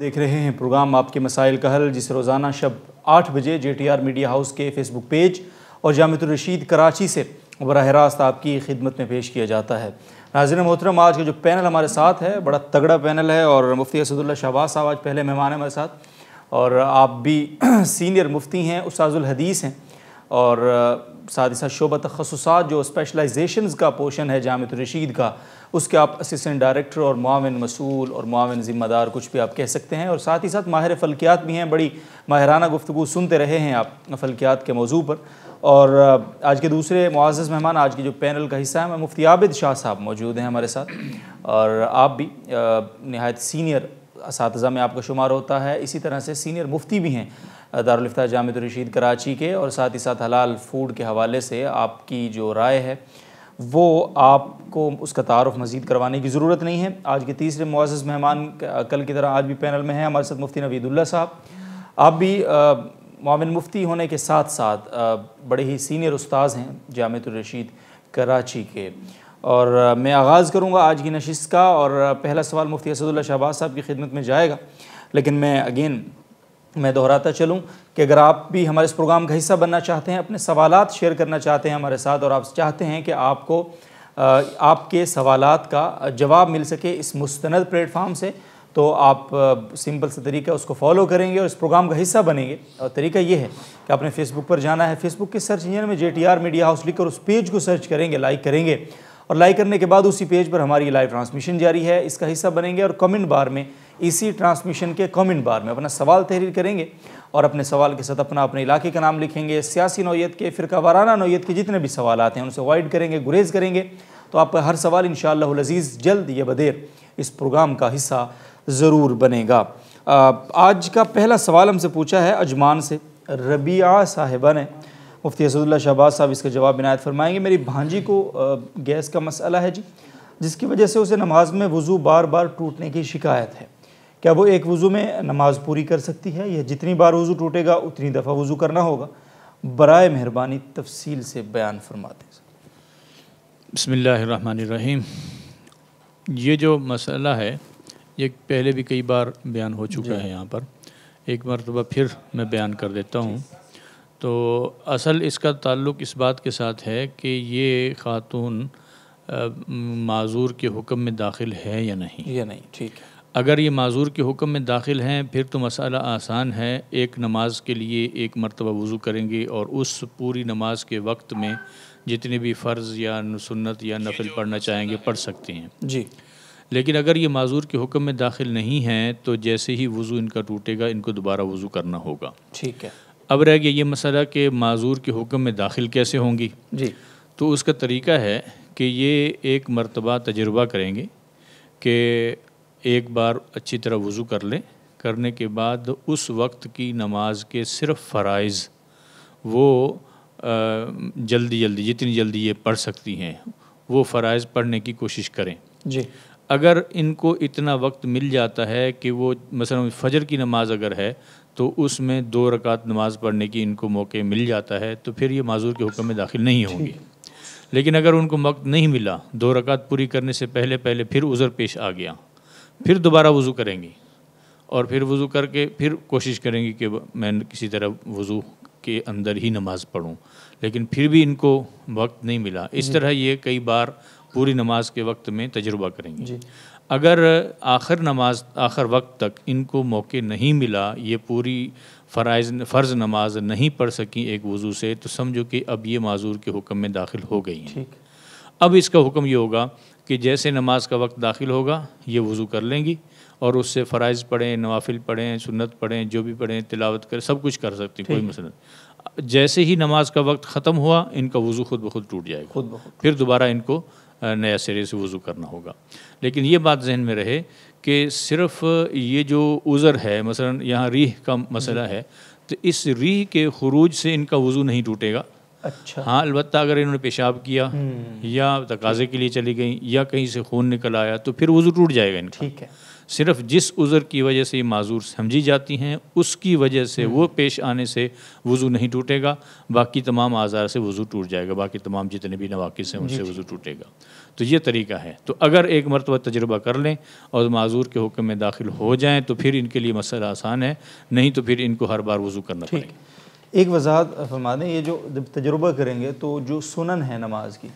دیکھ رہے ہیں پروگرام آپ کے مسائل کا حل جس روزانہ شب آٹھ بجے J T R media house کے فیس بک پیج اور جامعت الرشید کراچی سے براہ راست آپ کی خدمت میں پیش کیا جاتا ہے ناظرین محترم آج کا جو پینل ہمارے ساتھ ہے بڑا تگڑا پینل ہے اور مفتی اسد اللہ شہباز صاحب آج پہلے مہمان ہیں ہمارے ساتھ اور آپ بھی سینئر مفتی ہیں اسعذ الحدیث ہیں اور ساتھ ہی ساتھ شعبہ تخصصات جو اسپیشلائزیشنز کا پوشن ہے جامعت الرشید کا اس کے آپ اسسٹنٹ ڈائریکٹر اور معاون مسئول اور معاون ذمہ دار کچھ بھی آپ کہہ سکتے ہیں اور ساتھ ہی ساتھ ماہر فلکیات بھی ہیں بڑی ماہرانہ گفتگو سنتے رہے ہیں آپ فلکیات کے موضوع پر اور آج کے دوسرے معزز مہمان آج کے جو پینل کا حصہ ہے میں مفتی عابد شاہ صاحب موجود ہیں ہمارے ساتھ اور آپ بھی نہایت سینئر اساتذہ میں آپ کا شمار ہوتا ہے اسی طرح سے سینئر مفتی بھی ہیں دارالفتہ جامع الرشید کراچی کے اور ساتھ ہی ساتھ حلال فوڈ کے حوالے سے آپ کی جو رائے ہے وہ آپ کو اس کا تعارف مزید کروانے کی ضرورت نہیں ہے آج کے تیسرے معزز مہمان کل کی طرح آج بھی پینل میں ہیں ہمارے ساتھ مفتی نوید اللہ صاحب آپ بھی معاون مفتی ہونے کے ساتھ ساتھ بڑے ہی سینئر استاذ ہیں جامعت الرشید کراچی کے اور میں آغاز کروں گا آج کی نشست کا اور پہلا سوال مفتی اسد اللہ شہباز صاحب کی خدمت میں جائے گا لیکن میں اگین میں دہراتا چلوں کہ اگر آپ بھی ہمارے اس پروگرام کا حصہ بننا چاہتے ہیں اپنے سوالات شیئر کرنا چاہتے ہیں ہمارے ساتھ اور آپ چاہتے ہیں کہ آپ کو آپ کے سوالات کا جواب مل سکے اس مستند فارم سے تو آپ سمپل سے طریقہ اس کو فالو کریں گے اور اس پروگرام کا حصہ بنیں گے اور طریقہ یہ ہے کہ آپ نے فیس بک پر جانا ہے فیس بک کے سرچ انجن میں J T R media house لکھ کر اس پیج کو سرچ کریں گے لائک کریں گے اور لائک کرنے کے بعد اسی پیج پر ہماری لائیو ٹرانسمیشن جاری ہے اس کا حصہ بنیں گے اور کمنٹ بار میں اسی ٹرانسمیشن کے کومنٹ بار میں اپنا سوال تحریر کریں گے اور اپنے سوال کے ساتھ اپنا اپنے علاقے کا نام لکھیں گے سیاسی نوعیت کے فرقہ وارانہ نوعیت کے جتنے بھی سوالات ہیں ان سے اوائڈ کریں گے گریز کریں گے تو آپ کا ہر سوال انشاءاللہ العزیز جلد یا بدیر اس پروگرام کا حصہ ضرور بنے گا آج کا پہلا سوال ہم سے پوچھا ہے اجمان سے ربیعہ صاحبہ نے مفتی اسد اللہ شہباز صاحب اس کا جواب عنایت فرمائیں گے میری بھانجی کو گیس کا مسئلہ ہے جی جس کی وجہ سے اسے نماز میں وضو بار بار ٹوٹنے کی شکایت ہے کیا وہ ایک وضو میں نماز پوری کر سکتی ہے یا جتنی بار وضو ٹوٹے گا اتنی دفعہ وضو کرنا ہوگا برائے مہربانی تفصیل سے بیان فرماتے ہیں بسم اللہ الرحمن الرحیم یہ جو مسئلہ ہے یہ پہلے بھی کئی بار بیان ہو چکا ہے جی۔ یہاں پر ایک مرتبہ پھر میں بیان کر دیتا ہوں تو اصل اس کا تعلق اس بات کے ساتھ ہے کہ یہ خاتون معذور کے حکم میں داخل ہے یا نہیں یا نہیں ٹھیک ہے اگر یہ معذور کے حکم میں داخل ہیں پھر تو مسئلہ آسان ہے ایک نماز کے لیے ایک مرتبہ وضو کریں گے اور اس پوری نماز کے وقت میں جتنے بھی فرض یا سنت یا نفل پڑھنا چاہیں گے پڑھ سکتے ہیں جی لیکن اگر یہ معذور کے حکم میں داخل نہیں ہیں تو جیسے ہی وضو ان کا ٹوٹے گا ان کو دوبارہ وضو کرنا ہوگا ٹھیک ہے اب رہ گیا یہ مسئلہ کہ معذور کے حکم میں داخل کیسے ہوں گی جی تو اس کا طریقہ ہے کہ یہ ایک مرتبہ تجربہ کریں گے کہ ایک بار اچھی طرح وضو کر لیں کرنے کے بعد اس وقت کی نماز کے صرف فرائض وہ جلدی جلدی جتنی جلدی یہ پڑھ سکتی ہیں وہ فرائض پڑھنے کی کوشش کریں جی اگر ان کو اتنا وقت مل جاتا ہے کہ وہ مثلا فجر کی نماز اگر ہے تو اس میں دو رکعت نماز پڑھنے کی ان کو موقع مل جاتا ہے تو پھر یہ معذور کے حکم میں داخل نہیں ہوں گے لیکن اگر ان کو وقت نہیں ملا دو رکعت پوری کرنے سے پہلے پہلے پھر عذر پیش آ گیا پھر دوبارہ وضو کریں گی اور پھر وضو کر کے پھر کوشش کریں گی کہ میں کسی طرح وضو کے اندر ہی نماز پڑھوں لیکن پھر بھی ان کو وقت نہیں ملا اس جی۔ طرح یہ کئی بار پوری نماز کے وقت میں تجربہ کریں گی جی۔ اگر آخر نماز آخر وقت تک ان کو موقع نہیں ملا یہ پوری فرائض فرض نماز نہیں پڑھ سکیں ایک وضو سے تو سمجھو کہ اب یہ معذور کے حکم میں داخل ہو گئی ہیں اب اس کا حکم یہ ہوگا کہ جیسے نماز کا وقت داخل ہوگا یہ وضو کر لیں گی اور اس سے فرائض پڑھیں نوافل پڑھیں سنت پڑھیں جو بھی پڑھیں تلاوت کریں سب کچھ کر سکتی کوئی مثت جیسے ہی نماز کا وقت ختم ہوا ان کا وضو خود بخود ٹوٹ جائے گا خود بخود پھر دوبارہ ان کو نیا سرے سے وضو کرنا ہوگا لیکن یہ بات ذہن میں رہے کہ صرف یہ جو عذر ہے مثلا یہاں ریح کا مسئلہ ہے تو اس ریح کے خروج سے ان کا وضو نہیں ٹوٹے گا اچھا ہاں البتہ اگر انہوں نے پیشاب کیا یا تقاضے کے لیے چلی گئیں یا کہیں سے خون نکل آیا تو پھر عذر ٹوٹ جائے گا ان ٹھیک ہے صرف جس عذر کی وجہ سے یہ معذور سمجھی جاتی ہیں اس کی وجہ سے وہ پیش آنے سے وضو نہیں ٹوٹے گا باقی تمام آزار سے وضو ٹوٹ جائے گا باقی تمام جتنے بھی نواقص ہیں ان جی، سے جی۔ وضو ٹوٹے گا تو یہ طریقہ ہے تو اگر ایک مرتبہ تجربہ کر لیں اور معذور کے حکم میں داخل ہو جائیں تو پھر ان کے لیے مسئلہ آسان ہے نہیں تو پھر ان کو ہر بار وضو کرنا پڑے گا ایک وضاحت فرما دیں یہ جو تجربہ کریں گے تو جو سنن ہے نماز کی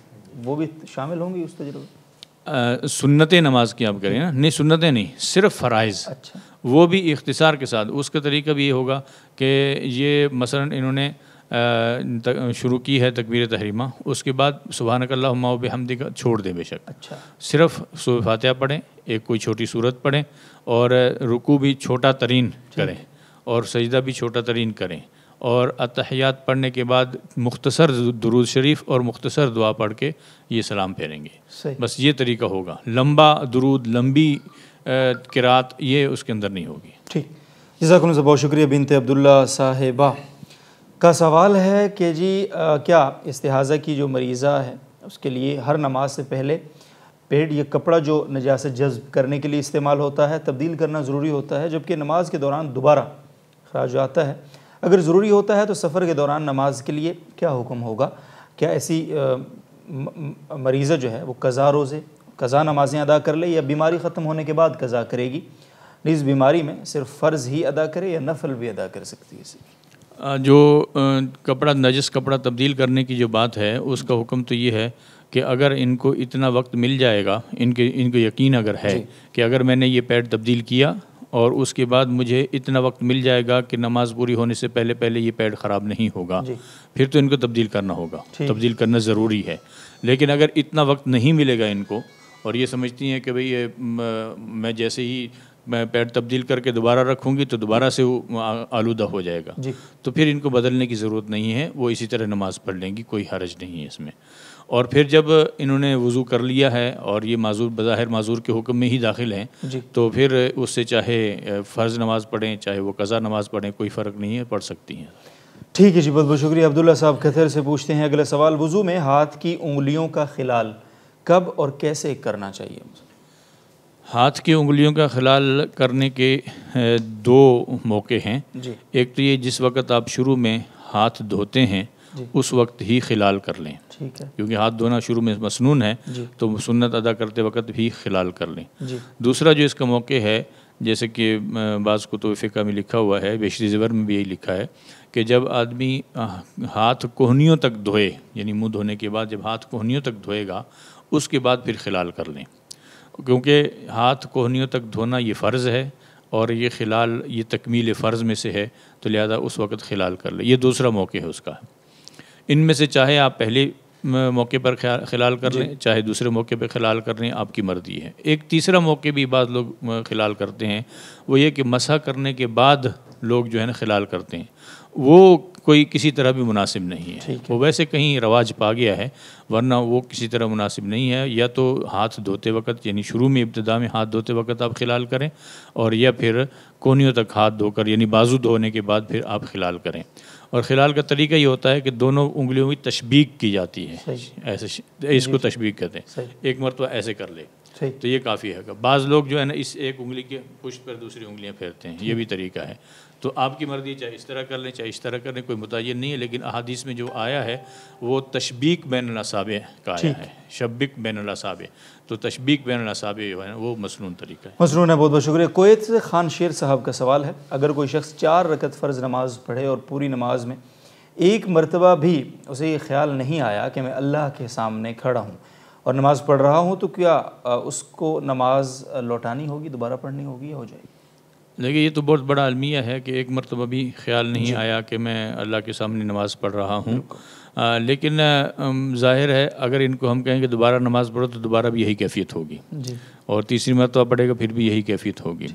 وہ بھی شامل ہوں گی اس تجربہ سنت نماز کی آپ کریں نا نہیں سنتیں نہیں صرف فرائض اچھا۔ وہ بھی اختصار کے ساتھ اس کا طریقہ بھی یہ ہوگا کہ یہ مثلا انہوں نے شروع کی ہے تکبیر تحریمہ اس کے بعد سبحان کا اللہ بحمدی کا چھوڑ دیں بے شک اچھا۔ صرف فاتحہ پڑھیں ایک کوئی چھوٹی صورت پڑھیں اور رکو بھی چھوٹا ترین کریں اور سجدہ بھی چھوٹا ترین کریں اور اتحیات پڑھنے کے بعد مختصر درود شریف اور مختصر دعا پڑھ کے یہ سلام پھیریں گے صحیح بس یہ طریقہ ہوگا لمبا درود لمبی کراعت یہ اس کے اندر نہیں ہوگی ٹھیک جزاک اللہ بہت شکریہ بنت عبداللہ صاحبہ کا سوال ہے کہ جی کیا استحاضہ کی جو مریضہ ہے اس کے لیے ہر نماز سے پہلے پیڈ یا کپڑا جو نجاست جذب کرنے کے لیے استعمال ہوتا ہے تبدیل کرنا ضروری ہوتا ہے جبکہ نماز کے دوران دوبارہ خراج آتا ہے اگر ضروری ہوتا ہے تو سفر کے دوران نماز کے لیے کیا حکم ہوگا کیا ایسی مریضہ جو ہے وہ قضا روزے قضا نمازیں ادا کر لے یا بیماری ختم ہونے کے بعد قضا کرے گی اس بیماری میں صرف فرض ہی ادا کرے یا نفل بھی ادا کر سکتی ہے جو کپڑا نجس کپڑا تبدیل کرنے کی جو بات ہے اس کا حکم تو یہ ہے کہ اگر ان کو اتنا وقت مل جائے گا ان کے ان کو یقین اگر ہے جی۔ کہ اگر میں نے یہ پیڈ تبدیل کیا اور اس کے بعد مجھے اتنا وقت مل جائے گا کہ نماز پوری ہونے سے پہلے پہلے یہ پیڈ خراب نہیں ہوگا جی۔ پھر تو ان کو تبدیل کرنا ہوگا تبدیل کرنا ضروری ہے لیکن اگر اتنا وقت نہیں ملے گا ان کو اور یہ سمجھتی ہیں کہ بھئی یہ میں جیسے ہی میں پیڈ تبدیل کر کے دوبارہ رکھوں گی تو دوبارہ سے وہ آلودہ ہو جائے گا جی۔ تو پھر ان کو بدلنے کی ضرورت نہیں ہے وہ اسی طرح نماز پڑھ لیں گی کوئی حرج نہیں ہے اس میں اور پھر جب انہوں نے وضو کر لیا ہے اور یہ معذور بظاہر معذور کے حکم میں ہی داخل ہیں جی۔ تو پھر اس سے چاہے فرض نماز پڑھیں چاہے وہ قضا نماز پڑھیں کوئی فرق نہیں ہے پڑھ سکتی ہیں ٹھیک ہے جی بہت بہت شکریہ عبداللہ صاحب کتھر سے پوچھتے ہیں اگلے سوال وضو میں ہاتھ کی انگلیوں کا خلال کب اور کیسے کرنا چاہیے ہاتھ کی انگلیوں کا خلال کرنے کے دو موقع ہیں جی۔ ایک تو یہ جس وقت آپ شروع میں ہاتھ دھوتے ہیں جی۔ اس وقت ہی خلال کر لیں ٹھیک ہے کیونکہ ہاتھ دھونا شروع میں مسنون ہے جی۔ تو سنت ادا کرتے وقت بھی خلال کر لیں جی۔ دوسرا جو اس کا موقع ہے جیسے کہ بعض کتب فقہ میں لکھا ہوا ہے بیشری زبر میں بھی یہی لکھا ہے کہ جب آدمی ہاتھ کوہنیوں تک دھوئے یعنی منہ دھونے کے بعد جب ہاتھ کوہنیوں تک دھوئے گا اس کے بعد پھر خلال کر لیں کیونکہ ہاتھ کوہنیوں تک دھونا یہ فرض ہے اور یہ خلال یہ تکمیل فرض میں سے ہے تو لہذا اس وقت خلال کر لیں یہ دوسرا موقع ہے اس کا ان میں سے چاہے آپ پہلے موقع پر خلال کر جی۔ لیں چاہے دوسرے موقع پہ خلال کر لیں آپ کی مرضی ہے ایک تیسرا موقع بھی بعض لوگ خلال کرتے ہیں وہ یہ کہ مسح کرنے کے بعد لوگ جو ہے نا خلال کرتے ہیں وہ کوئی کسی طرح بھی مناسب نہیں ہے وہ ویسے کہیں رواج پا گیا ہے ورنہ وہ کسی طرح مناسب نہیں ہے یا تو ہاتھ دھوتے وقت یعنی شروع میں ابتدا میں ہاتھ دھوتے وقت آپ خلال کریں اور یا پھر کونیوں تک ہاتھ دھو کر یعنی بازو دھونے کے بعد پھر آپ خلال کریں اور خلال کا طریقہ یہ ہوتا ہے کہ دونوں انگلیوں کی تشبیق کی جاتی ہے ایسے اس کو تشبیق کہتے ہیں ایک مرتبہ ایسے کر لے تو یہ کافی ہے بعض لوگ جو ہے نا اس ایک انگلی کے پشت پر دوسری انگلیاں پھیرتے ہیں یہ بھی طریقہ ہے تو آپ کی مرضی چاہے اس طرح کر لیں چاہے اس طرح کر لیں کوئی متعین نہیں ہے لیکن احادیث میں جو آیا ہے وہ تشبیق بین الاصاب کا آیا ہے شبک بین الاصاب تو تشبیق بین الاصاب جو ہے وہ مصنون طریقہ ہے مصنون ہے بہت بہت شکریہ کویت سے خان شیر صاحب کا سوال ہے اگر کوئی شخص چار رکت فرض نماز پڑھے اور پوری نماز میں ایک مرتبہ بھی اسے یہ خیال نہیں آیا کہ میں اللہ کے سامنے کھڑا ہوں اور نماز پڑھ رہا ہوں تو کیا اس کو نماز لوٹانی ہوگی دوبارہ پڑھنی ہوگی یا ہو جائے گی دیکھیے یہ تو بہت بڑا المیہ ہے کہ ایک مرتبہ بھی خیال نہیں جی۔ آیا کہ میں اللہ کے سامنے نماز پڑھ رہا ہوں لیکن ظاہر ہے اگر ان کو ہم کہیں کہ دوبارہ نماز پڑھو تو دوبارہ بھی یہی کیفیت ہوگی جی اور تیسری مرتبہ پڑھے گا پھر بھی یہی کیفیت ہوگی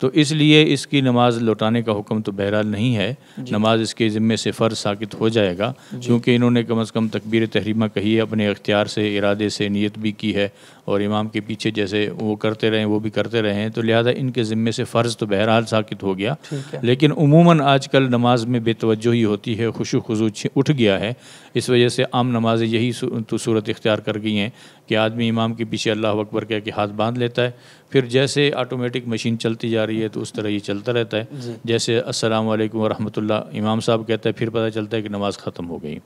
تو اس لیے اس کی نماز لوٹانے کا حکم تو بہرحال نہیں ہے جی۔ نماز اس کے ذمے سے فرض ساکت ہو جائے گا کیونکہ جی۔ انہوں نے کم از کم تکبیر تحریمہ کہی ہے اپنے اختیار سے ارادے سے نیت بھی کی ہے اور امام کے پیچھے جیسے وہ کرتے رہے وہ بھی کرتے رہے ہیں تو لہٰذا ان کے ذمے سے فرض تو بہرحال ساکت ہو گیا لیکن عموماً آج کل نماز میں بے توجہ ہی ہوتی ہے خضو اٹھ گیا ہے اس وجہ سے عام نمازیں یہی صورت اختیار کر گئی ہیں کہ آدمی امام کے پیچھے اللہ اکبر کہہ کے ہاتھ باندھ لیتا ہے پھر جیسے آٹومیٹک مشین چلتی جا رہی ہے تو اس طرح یہ چلتا رہتا ہے جی۔ جیسے السلام علیکم ورحمۃ اللہ امام صاحب کہتا ہے پھر پتہ چلتا ہے کہ نماز ختم ہو گئی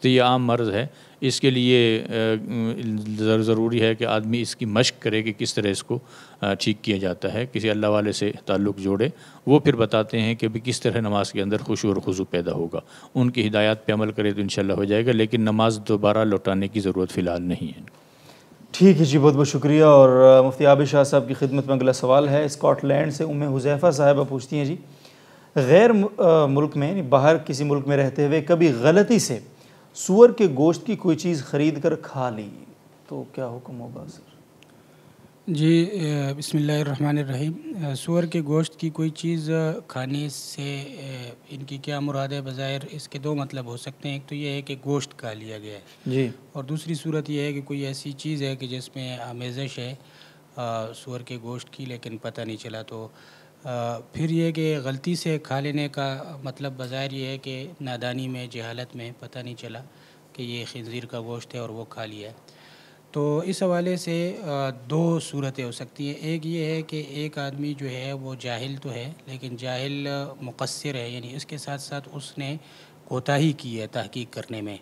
تو یہ عام مرض ہے اس کے لیے ضروری ہے کہ آدمی اس کی مشق کرے کہ کس طرح اس کو ٹھیک کیا جاتا ہے کسی اللہ والے سے تعلق جوڑے وہ پھر بتاتے ہیں کہ کس طرح نماز کے اندر خوشی اور خوشو پیدا ہوگا ان کی ہدایات پہ عمل کرے تو انشاءاللہ ہو جائے گا لیکن نماز دوبارہ لوٹانے کی ضرورت فی الحال نہیں ہے ٹھیک ہے جی بہت بہت شکریہ اور مفتی عابد شاہ صاحب کی خدمت میں اگلا سوال ہے اسکاٹ لینڈ سے ام حذیفہ صاحبہ پوچھتی ہیں جی غیر ملک میں یعنی باہر کسی ملک میں رہتے ہوئے کبھی غلطی سے سور کے گوشت کی کوئی چیز خرید کر کھا لی تو کیا حکم ہوگا سر جی بسم اللہ الرحمن الرحیم سور کے گوشت کی کوئی چیز کھانے سے ان کی کیا مراد ہے بظاہر اس کے دو مطلب ہو سکتے ہیں ایک تو یہ ہے کہ گوشت کھا لیا گیا ہے جی اور دوسری صورت یہ ہے کہ کوئی ایسی چیز ہے کہ جس میں آمیزش ہے سور کے گوشت کی لیکن پتہ نہیں چلا تو پھر یہ کہ غلطی سے کھا لینے کا مطلب بظاہر یہ ہے کہ نادانی میں جہالت میں پتہ نہیں چلا کہ یہ خنزیر کا گوشت ہے اور وہ کھا لیا ہے تو اس حوالے سے دو صورتیں ہو سکتی ہیں ایک یہ ہے کہ ایک آدمی جو ہے وہ جاہل تو ہے لیکن جاہل مقصر ہے یعنی اس کے ساتھ ساتھ اس نے کوتاہی کی ہے تحقیق کرنے میں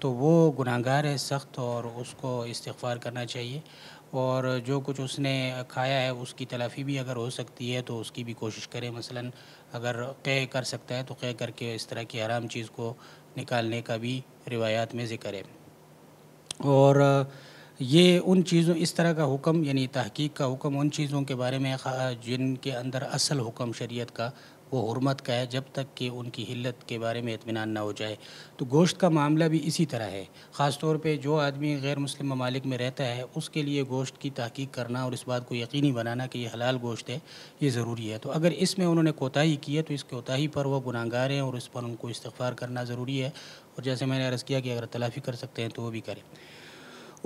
تو وہ گناہ گار ہے سخت اور اس کو استغفار کرنا چاہیے اور جو کچھ اس نے کھایا ہے اس کی تلافی بھی اگر ہو سکتی ہے تو اس کی بھی کوشش کرے مثلا اگر قے کر سکتا ہے تو قے کر کے اس طرح کی حرام چیز کو نکالنے کا بھی روایات میں ذکر ہے اور یہ ان چیزوں اس طرح کا حکم یعنی تحقیق کا حکم ان چیزوں کے بارے میں جن کے اندر اصل حکم شریعت کا وہ حرمت کا ہے جب تک کہ ان کی حلت کے بارے میں اطمینان نہ ہو جائے تو گوشت کا معاملہ بھی اسی طرح ہے خاص طور پہ جو آدمی غیر مسلم ممالک میں رہتا ہے اس کے لیے گوشت کی تحقیق کرنا اور اس بات کو یقینی بنانا کہ یہ حلال گوشت ہے یہ ضروری ہے تو اگر اس میں انہوں نے کوتاہی کی ہے تو اس کوتاہی پر وہ گناہ گار ہیں اور اس پر ان کو استغفار کرنا ضروری ہے اور جیسے میں نے عرض کیا کہ اگر تلافی کر سکتے ہیں تو وہ بھی کریں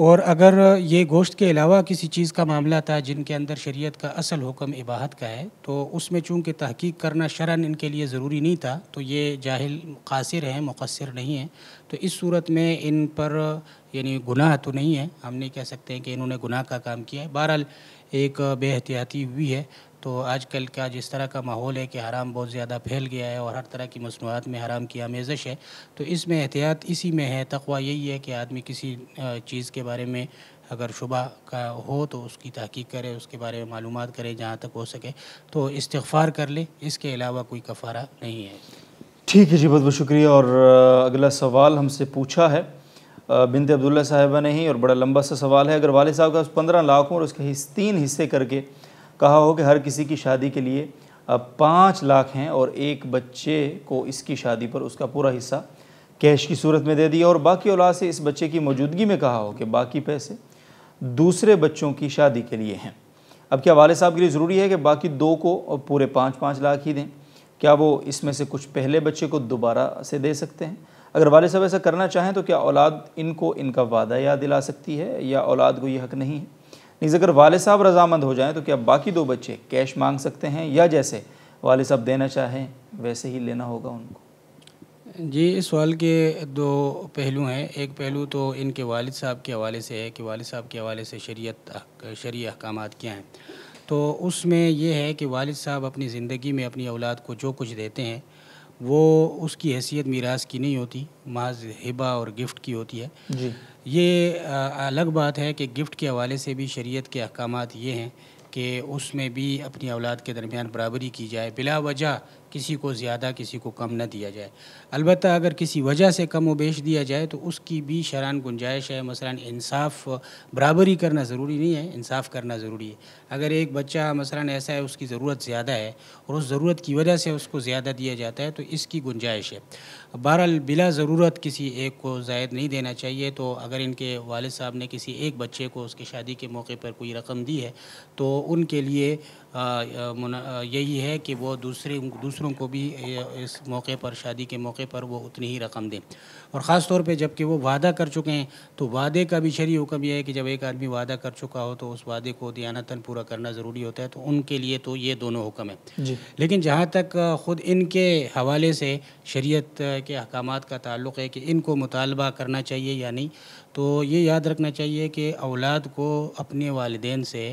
اور اگر یہ گوشت کے علاوہ کسی چیز کا معاملہ تھا جن کے اندر شریعت کا اصل حکم عباہت کا ہے تو اس میں چونکہ تحقیق کرنا شرن ان کے لیے ضروری نہیں تھا تو یہ جاہل قاصر ہیں مقصر نہیں ہیں تو اس صورت میں ان پر یعنی گناہ تو نہیں ہے ہم نہیں کہہ سکتے ہیں کہ انہوں نے گناہ کا کام کیا ہے بہرحال ایک بے احتیاطی ہوئی ہے تو آج کل کا جس طرح کا ماحول ہے کہ حرام بہت زیادہ پھیل گیا ہے اور ہر طرح کی مصنوعات میں حرام کی آمیزش ہے تو اس میں احتیاط اسی میں ہے تقوی یہی ہے کہ آدمی کسی چیز کے بارے میں اگر شبہ کا ہو تو اس کی تحقیق کرے اس کے بارے میں معلومات کرے جہاں تک ہو سکے تو استغفار کر لے اس کے علاوہ کوئی کفارہ نہیں ہے ٹھیک ہے جی بہت بہت شکریہ اور اگلا سوال ہم سے پوچھا ہے بنت عبداللہ صاحبہ نہیں اور بڑا لمبا سا سوال ہے اگر والد صاحب کا پندرہ لاکھوں اور اس کے تین حصے کر کے کہا ہو کہ ہر کسی کی شادی کے لیے پانچ لاکھ ہیں اور ایک بچے کو اس کی شادی پر اس کا پورا حصہ کیش کی صورت میں دے دیا اور باقی اولاد سے اس بچے کی موجودگی میں کہا ہو کہ باقی پیسے دوسرے بچوں کی شادی کے لیے ہیں اب کیا والد صاحب کے لیے ضروری ہے کہ باقی دو کو اور پورے پانچ پانچ لاکھ ہی دیں کیا وہ اس میں سے کچھ پہلے بچے کو دوبارہ سے دے سکتے ہیں اگر والد صاحب ایسا کرنا چاہیں تو کیا اولاد ان کو ان کا وعدہ یاد دلا سکتی ہے یا اولاد کو یہ حق نہیں ہے نیز اگر والد صاحب رضامند ہو جائیں تو کیا باقی دو بچے کیش مانگ سکتے ہیں یا جیسے والد صاحب دینا چاہیں ویسے ہی لینا ہوگا ان کو جی اس سوال کے دو پہلو ہیں ایک پہلو تو ان کے والد صاحب کے حوالے سے ہے کہ والد صاحب کے حوالے سے شریعت شریع احکامات کیا ہیں تو اس میں یہ ہے کہ والد صاحب اپنی زندگی میں اپنی اولاد کو جو کچھ دیتے ہیں وہ اس کی حیثیت میراث کی نہیں ہوتی محض ہبا اور گفٹ کی ہوتی ہے جی یہ الگ بات ہے کہ گفٹ کے حوالے سے بھی شریعت کے احکامات یہ ہیں کہ اس میں بھی اپنی اولاد کے درمیان برابری کی جائے بلا وجہ کسی کو زیادہ کسی کو کم نہ دیا جائے البتہ اگر کسی وجہ سے کم و بیش دیا جائے تو اس کی بھی شران گنجائش ہے مثلا انصاف برابری کرنا ضروری نہیں ہے انصاف کرنا ضروری ہے اگر ایک بچہ مثلا ایسا ہے اس کی ضرورت زیادہ ہے اور اس ضرورت کی وجہ سے اس کو زیادہ دیا جاتا ہے تو اس کی گنجائش ہے بہرحال بلا ضرورت کسی ایک کو زائد نہیں دینا چاہیے تو اگر ان کے والد صاحب نے کسی ایک بچے کو اس کی شادی کے موقع پر کوئی رقم دی ہے تو ان کے لیے یہی ہے کہ وہ دوسرے دوسروں کو بھی اس موقع پر شادی کے موقع پر وہ اتنی ہی رقم دیں اور خاص طور پہ جب کہ وہ وعدہ کر چکے ہیں تو وعدے کا بھی شرعی حکم یہ ہے کہ جب ایک آدمی وعدہ کر چکا ہو تو اس وعدے کو دیانتاً پورا کرنا ضروری ہوتا ہے تو ان کے لیے تو یہ دونوں حکم ہیں جی۔ لیکن جہاں تک خود ان کے حوالے سے شریعت کے احکامات کا تعلق ہے کہ ان کو مطالبہ کرنا چاہیے یا نہیں تو یہ یاد رکھنا چاہیے کہ اولاد کو اپنے والدین سے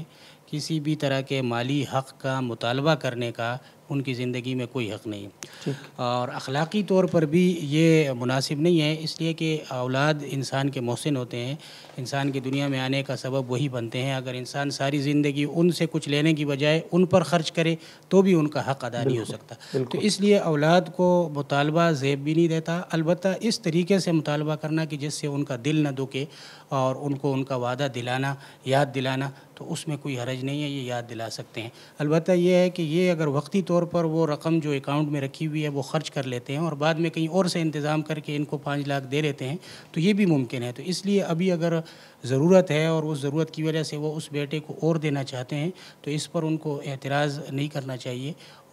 کسی بھی طرح کے مالی حق کا مطالبہ کرنے کا ان کی زندگی میں کوئی حق نہیں اور اخلاقی طور پر بھی یہ مناسب نہیں ہے اس لیے کہ اولاد انسان کے محسن ہوتے ہیں انسان کی دنیا میں آنے کا سبب وہی بنتے ہیں اگر انسان ساری زندگی ان سے کچھ لینے کی بجائے ان پر خرچ کرے تو بھی ان کا حق ادا نہیں ہو سکتا تو اس لیے اولاد کو مطالبہ زیب بھی نہیں دیتا البتہ اس طریقے سے مطالبہ کرنا کہ جس سے ان کا دل نہ دکے اور ان کو ان کا وعدہ دلانا یاد دلانا تو اس میں کوئی حرج نہیں ہے یہ یاد دلا سکتے ہیں البتہ یہ ہے کہ یہ اگر وقتی طور طور پر وہ رقم جو اکاؤنٹ میں رکھی ہوئی ہے وہ خرچ کر لیتے ہیں اور بعد میں کہیں اور سے انتظام کر کے ان کو پانچ لاکھ دے دیتے ہیں تو یہ بھی ممکن ہے تو اس لیے ابھی اگر ضرورت ہے اور اس ضرورت کی وجہ سے وہ اس بیٹے کو اور دینا چاہتے ہیں تو اس پر ان کو اعتراض نہیں کرنا چاہیے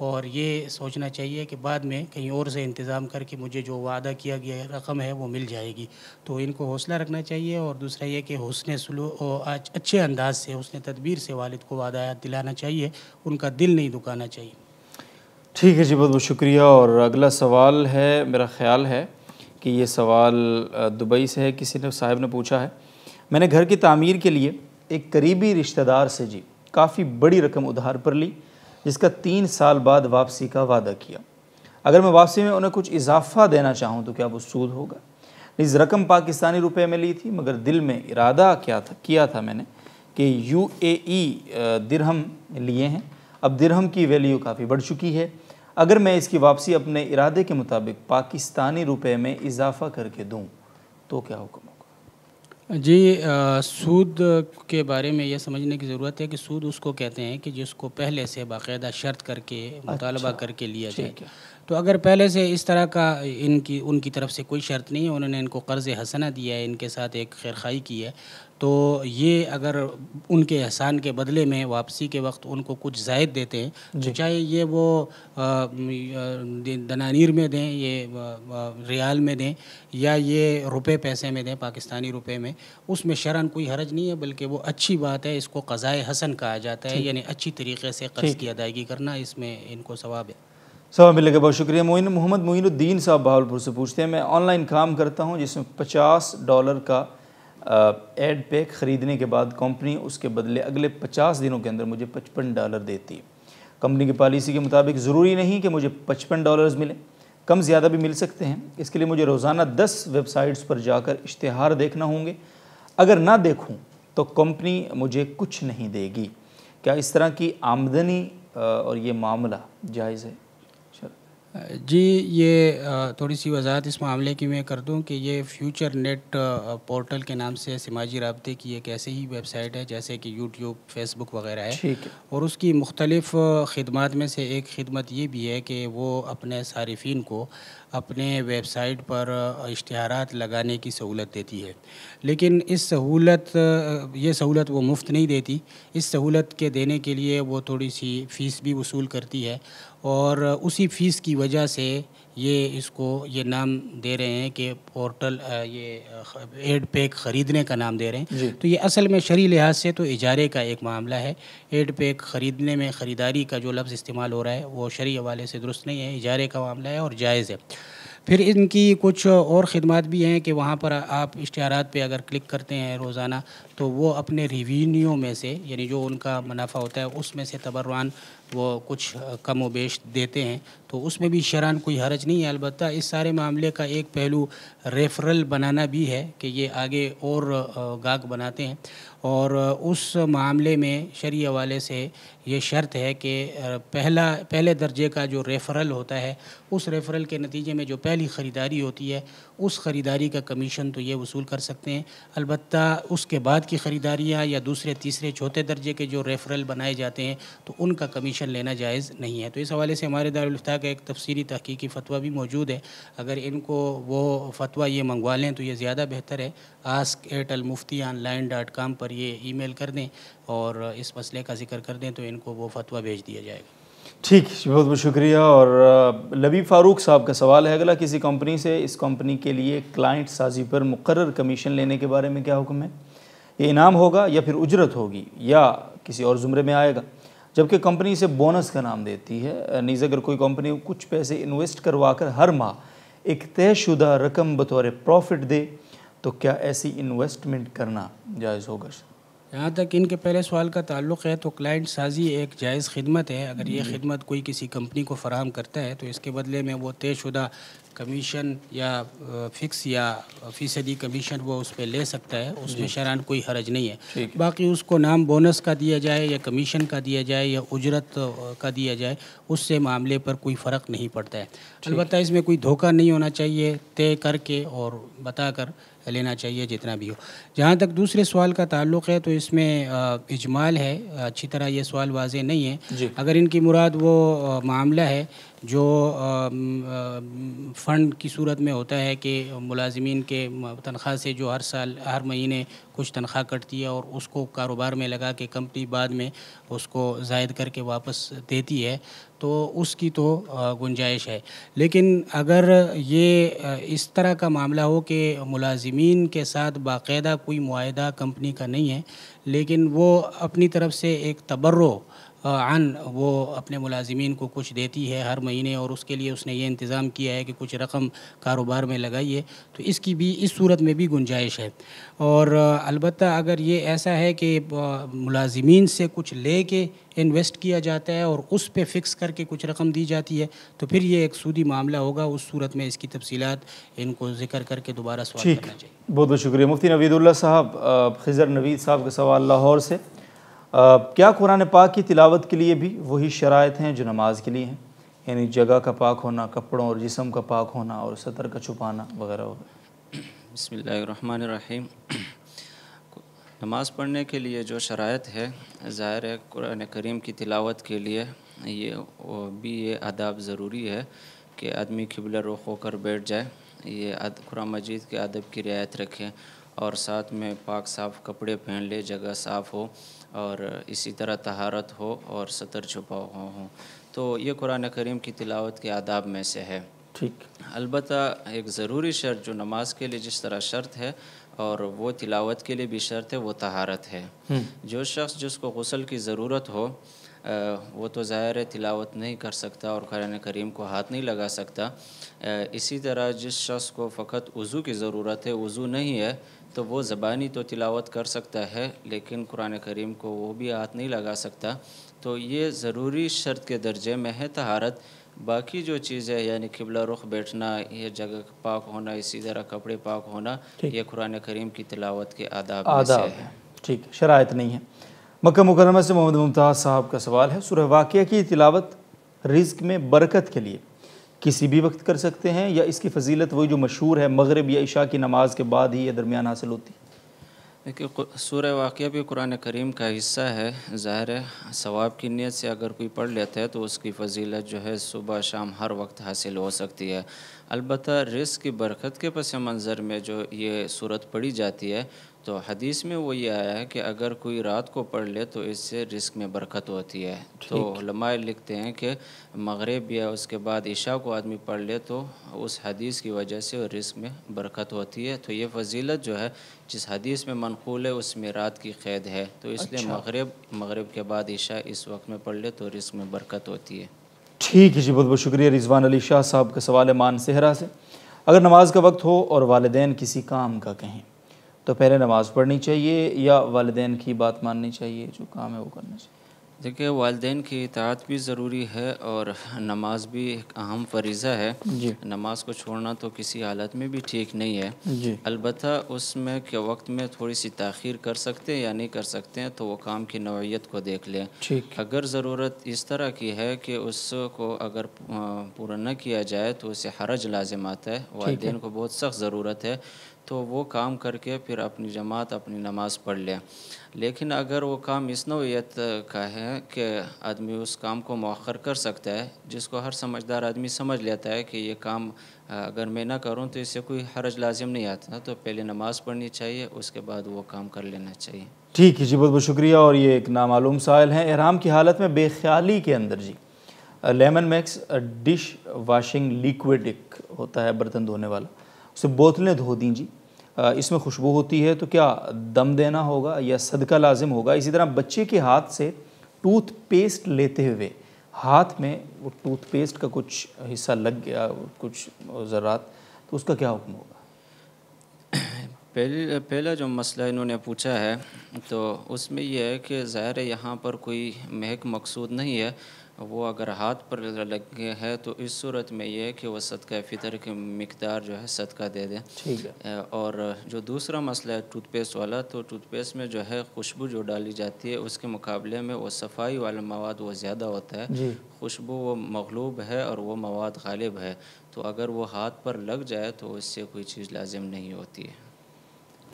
اور یہ سوچنا چاہیے کہ بعد میں کہیں اور سے انتظام کر کے مجھے جو وعدہ کیا گیا رقم ہے وہ مل جائے گی تو ان کو حوصلہ رکھنا چاہیے اور دوسرا یہ کہ حسن سلو اچھے انداز سے حسن تدبیر سے والد کو وعدہ دلانا چاہیے ان کا دل نہیں دکھانا چاہیے ٹھیک ہے جی بہت بہت شکریہ اور اگلا سوال ہے میرا خیال ہے کہ یہ سوال دبئی سے ہے کسی نے صاحب نے پوچھا ہے میں نے گھر کی تعمیر کے لیے ایک قریبی رشتہ دار سے جی کافی بڑی رقم ادھار پر لی جس کا تین سال بعد واپسی کا وعدہ کیا اگر میں واپسی میں انہیں کچھ اضافہ دینا چاہوں تو کیا وہ سود ہوگا نیز رقم پاکستانی روپے میں لی تھی مگر دل میں ارادہ کیا تھا کیا تھا میں نے کہ یو اے ای درہم لیے ہیں اب درہم کی ویلیو کافی بڑھ چکی ہے اگر میں اس کی واپسی اپنے ارادے کے مطابق پاکستانی روپے میں اضافہ کر کے دوں تو کیا حکم ہوگا جی سود کے بارے میں یہ سمجھنے کی ضرورت ہے کہ سود اس کو کہتے ہیں کہ جس کو پہلے سے باقاعدہ شرط کر کے مطالبہ اچھا، کر کے لیا جائے تو اگر پہلے سے اس طرح کا ان کی ان کی طرف سے کوئی شرط نہیں ہے انہوں نے ان کو قرض حسنہ دیا ہے ان کے ساتھ ایک خیرخائی کی ہے تو یہ اگر ان کے احسان کے بدلے میں واپسی کے وقت ان کو کچھ زائد دیتے ہیں جی۔ چاہے یہ وہ دنانیر میں دیں یہ ریال میں دیں یا یہ روپے پیسے میں دیں پاکستانی روپے میں اس میں شرن کوئی حرج نہیں ہے بلکہ وہ اچھی بات ہے اس کو قضائے حسن کہا جاتا ہے یعنی اچھی طریقے سے قرض کی ادائیگی کرنا اس میں ان کو ثواب ہے صاحب ملنے کا بہت شکریہ معین محمد معین الدین صاحب بہاولپور پور سے پوچھتے ہیں میں آن لائن کام کرتا ہوں جس میں پچاس ڈالر کا ایڈ پیک خریدنے کے بعد کمپنی اس کے بدلے اگلے پچاس دنوں کے اندر مجھے پچپن ڈالر دیتی ہے کمپنی کی پالیسی کے مطابق ضروری نہیں کہ مجھے پچپن ڈالرز ملے کم زیادہ بھی مل سکتے ہیں اس کے لیے مجھے روزانہ دس ویب سائٹس پر جا کر اشتہار دیکھنا ہوں گے اگر نہ دیکھوں تو کمپنی مجھے کچھ نہیں دے گی کیا اس طرح کی آمدنی اور یہ معاملہ جائز ہے جی یہ تھوڑی سی وضاحت اس معاملے کی میں کر دوں کہ یہ فیوچر نیٹ پورٹل کے نام سے سماجی رابطے کی ایک ایسی ہی ویب سائٹ ہے جیسے کہ یوٹیوب فیس بک وغیرہ ہے اور اس کی مختلف خدمات میں سے ایک خدمت یہ بھی ہے کہ وہ اپنے صارفین کو اپنے ویب سائٹ پر اشتہارات لگانے کی سہولت دیتی ہے لیکن اس سہولت یہ سہولت وہ مفت نہیں دیتی اس سہولت کے دینے کے لیے وہ تھوڑی سی فیس بھی وصول کرتی ہے اور اسی فیس کی وجہ سے یہ اس کو یہ نام دے رہے ہیں کہ پورٹل یہ ایڈ پیک خریدنے کا نام دے رہے ہیں جی۔ تو یہ اصل میں شرعی لحاظ سے تو اجارے کا ایک معاملہ ہے ایڈ پیک خریدنے میں خریداری کا جو لفظ استعمال ہو رہا ہے وہ شرعی حوالے سے درست نہیں ہے اجارے کا معاملہ ہے اور جائز ہے پھر ان کی کچھ اور خدمات بھی ہیں کہ وہاں پر آپ اشتہارات پہ اگر کلک کرتے ہیں روزانہ تو وہ اپنے ریوینیو میں سے یعنی جو ان کا منافع ہوتا ہے اس میں سے تبران وہ کچھ کم و بیش دیتے ہیں تو اس میں بھی شران کوئی حرج نہیں ہے البتہ اس سارے معاملے کا ایک پہلو ریفرل بنانا بھی ہے کہ یہ آگے اور گاگ بناتے ہیں اور اس معاملے میں شرعی حوالے سے یہ شرط ہے کہ پہلا پہلے درجے کا جو ریفرل ہوتا ہے اس ریفرل کے نتیجے میں جو پہلی خریداری ہوتی ہے اس خریداری کا کمیشن تو یہ وصول کر سکتے ہیں البتہ اس کے بعد کی خریداریاں یا دوسرے تیسرے چھوتے درجے کے جو ریفرل بنائے جاتے ہیں تو ان کا کمیشن لینا جائز نہیں ہے تو اس حوالے سے ہمارے دارالفطیٰ کا ایک تفصیلی تحقیقی فتویٰ بھی موجود ہے اگر ان کو وہ فتویٰ یہ منگوا لیں تو یہ زیادہ بہتر ہے ask at mufti online dot com پر یہ ای میل کر دیں اور اس مسئلے کا ذکر کر دیں تو ان کو وہ فتویٰ بھیج دیا جائے گا ٹھیک بہت بہت شکریہ اور لبی فاروق صاحب کا سوال ہے اگلا کسی کمپنی سے اس کمپنی کے لیے کلائنٹ سازی پر مقرر کمیشن لینے کے بارے میں کیا حکم ہے یہ انعام ہوگا یا پھر اجرت ہوگی یا کسی اور زمرے میں آئے گا جبکہ کمپنی اسے بونس کا نام دیتی ہے نیز اگر کوئی کمپنی کچھ پیسے انویسٹ کروا کر ہر ماہ ایک طے شدہ رقم بطور پروفٹ دے تو کیا ایسی انویسٹمنٹ کرنا جائز ہوگا جہاں تک ان کے پہلے سوال کا تعلق ہے تو کلائنٹ سازی ایک جائز خدمت ہے اگر یہ خدمت کوئی کسی کمپنی کو فراہم کرتا ہے تو اس کے بدلے میں وہ طے شدہ کمیشن یا فکس یا فیصدی کمیشن وہ اس پہ لے سکتا ہے اس میں جی۔ شرح کوئی حرج نہیں ہے باقی اس کو نام بونس کا دیا جائے یا کمیشن کا دیا جائے یا اجرت کا دیا جائے اس سے معاملے پر کوئی فرق نہیں پڑتا ہے البتہ اس میں کوئی دھوکہ نہیں ہونا چاہیے طے کر کے اور بتا کر لینا چاہیے جتنا بھی ہو جہاں تک دوسرے سوال کا تعلق ہے تو اس میں اجمال ہے اچھی طرح یہ سوال واضح نہیں ہے جی۔ اگر ان کی مراد وہ معاملہ ہے جو فنڈ کی صورت میں ہوتا ہے کہ ملازمین کے تنخواہ سے جو ہر سال ہر مہینے کچھ تنخواہ کٹتی ہے اور اس کو کاروبار میں لگا کے کمپنی بعد میں اس کو زائد کر کے واپس دیتی ہے تو اس کی تو گنجائش ہے لیکن اگر یہ اس طرح کا معاملہ ہو کہ ملازمین کے ساتھ باقاعدہ کوئی معاہدہ کمپنی کا نہیں ہے لیکن وہ اپنی طرف سے ایک تبرو عن وہ اپنے ملازمین کو کچھ دیتی ہے ہر مہینے اور اس کے لیے اس نے یہ انتظام کیا ہے کہ کچھ رقم کاروبار میں لگائیے تو اس کی بھی اس صورت میں بھی گنجائش ہے اور البتہ اگر یہ ایسا ہے کہ ملازمین سے کچھ لے کے انویسٹ کیا جاتا ہے اور اس پہ فکس کر کے کچھ رقم دی جاتی ہے تو پھر یہ ایک سودی معاملہ ہوگا اس صورت میں اس کی تفصیلات ان کو ذکر کر کے دوبارہ سوال کرنا چاہیے بہت بہت شکریہ مفتی نوید اللہ صاحب خضر نوید صاحب کے سوال لاہور سے کیا قرآن پاک کی تلاوت کے لیے بھی وہی شرائط ہیں جو نماز کے لیے ہیں یعنی جگہ کا پاک ہونا کپڑوں اور جسم کا پاک ہونا اور سطر کا چھپانا وغیرہ وغیرہ بسم اللہ الرحمن الرحیم نماز پڑھنے کے لیے جو شرائط ہے ظاہر ہے قرآن کریم کی تلاوت کے لیے یہ بھی یہ اداب ضروری ہے کہ آدمی قبلہ رخ ہو کر بیٹھ جائے یہ قرآن مجید کے ادب کی رعایت رکھیں اور ساتھ میں پاک صاف کپڑے پہن لے جگہ صاف ہو اور اسی طرح طہارت ہو اور سطر چھپا ہوا ہوں تو یہ قرآن کریم کی تلاوت کے آداب میں سے ہے ٹھیک البتہ ایک ضروری شرط جو نماز کے لیے جس طرح شرط ہے اور وہ تلاوت کے لیے بھی شرط ہے وہ طہارت ہے جو شخص جس کو غسل کی ضرورت ہو وہ تو ظاہر ہے تلاوت نہیں کر سکتا اور قرآن کریم کو ہاتھ نہیں لگا سکتا اسی طرح جس شخص کو فقط وضو کی ضرورت ہے وضو نہیں ہے تو وہ زبانی تو تلاوت کر سکتا ہے لیکن قرآن کریم کو وہ بھی ہاتھ نہیں لگا سکتا تو یہ ضروری شرط کے درجے میں ہے تہارت باقی جو چیزیں یعنی قبلہ رخ بیٹھنا یہ جگہ پاک ہونا اسی طرح کپڑے پاک ہونا یہ قرآن کریم کی تلاوت کے آداب ہے ٹھیک شرائط نہیں ہے مکہ مکرمہ سے محمد ممتاز صاحب کا سوال ہے سورہ واقعہ کی تلاوت رزق میں برکت کے لیے کسی بھی وقت کر سکتے ہیں یا اس کی فضیلت وہی جو مشہور ہے مغرب یا عشاء کی نماز کے بعد ہی یہ درمیان حاصل ہوتی ہے دیکھیے سورہ واقعہ بھی قرآن کریم کا حصہ ہے ظاہر ہے ثواب کی نیت سے اگر کوئی پڑھ لیتا ہے تو اس کی فضیلت جو ہے صبح شام ہر وقت حاصل ہو سکتی ہے البتہ رزق کی برکت کے پس منظر میں جو یہ صورت پڑھی جاتی ہے تو حدیث میں وہ یہ آیا ہے کہ اگر کوئی رات کو پڑھ لے تو اس سے رزق میں برکت ہوتی ہے تو علماء لکھتے ہیں کہ مغرب یا اس کے بعد عشاء کو آدمی پڑھ لے تو اس حدیث کی وجہ سے رزق میں برکت ہوتی ہے تو یہ فضیلت جو ہے جس حدیث میں منقول ہے اس میں رات کی قید ہے تو اس لیے اچھا۔ مغرب مغرب کے بعد عشاء اس وقت میں پڑھ لے تو رزق میں برکت ہوتی ہے ٹھیک ہے جی بہت بہت شکریہ رضوان علی شاہ صاحب کا سوال ہے مان صحرا سے اگر نماز کا وقت ہو اور والدین کسی کام کا کہیں تو پہلے نماز پڑھنی چاہیے یا والدین کی بات ماننی چاہیے جو کام ہے وہ کرنا چاہیے دیکھیے والدین کی اطاعت بھی ضروری ہے اور نماز بھی ایک اہم فریضہ ہے جی۔ نماز کو چھوڑنا تو کسی حالت میں بھی ٹھیک نہیں ہے جی۔ البتہ اس میں کے وقت میں تھوڑی سی تاخیر کر سکتے ہیں یا نہیں کر سکتے ہیں تو وہ کام کی نوعیت کو دیکھ لیں اگر ضرورت اس طرح کی ہے کہ اس کو اگر پورا نہ کیا جائے تو اسے حرج لازم آتا ہے والدین کو بہت سخت ضرورت ہے تو وہ کام کر کے پھر اپنی جماعت اپنی نماز پڑھ لیا لیکن اگر وہ کام اس نوعیت کا ہے کہ آدمی اس کام کو مؤخر کر سکتا ہے جس کو ہر سمجھدار آدمی سمجھ لیتا ہے کہ یہ کام اگر میں نہ کروں تو اس سے کوئی حرج لازم نہیں آتا تو پہلے نماز پڑھنی چاہیے اس کے بعد وہ کام کر لینا چاہیے ٹھیک ہے جی بہت بہت شکریہ اور یہ ایک نامعلوم سائل ہیں احرام کی حالت میں بے خیالی کے اندر جی lemon max dish washing liquid ایک ہوتا ہے برتن دھونے والا اسے بوتلیں دھو دیں جی اس میں خوشبو ہوتی ہے تو کیا دم دینا ہوگا یا صدقہ لازم ہوگا اسی طرح بچے کے ہاتھ سے ٹوتھ پیسٹ لیتے ہوئے ہاتھ میں وہ ٹوتھ پیسٹ کا کچھ حصہ لگ گیا کچھ ذرات تو اس کا کیا حکم ہوگا پہلا جو مسئلہ انہوں نے پوچھا ہے تو اس میں یہ ہے کہ ظاہر ہے یہاں پر کوئی مہک مقصود نہیں ہے وہ اگر ہاتھ پر لگ گیا ہے تو اس صورت میں یہ ہے کہ وہ صدقہ فطر کی مقدار جو ہے صدقہ دے دیں اور جو دوسرا مسئلہ ہے ٹوتھ پیسٹ والا تو ٹوتھ پیسٹ میں جو ہے خوشبو جو ڈالی جاتی ہے اس کے مقابلے میں وہ صفائی والا مواد وہ زیادہ ہوتا ہے جی۔ خوشبو وہ مغلوب ہے اور وہ مواد غالب ہے تو اگر وہ ہاتھ پر لگ جائے تو اس سے کوئی چیز لازم نہیں ہوتی ہے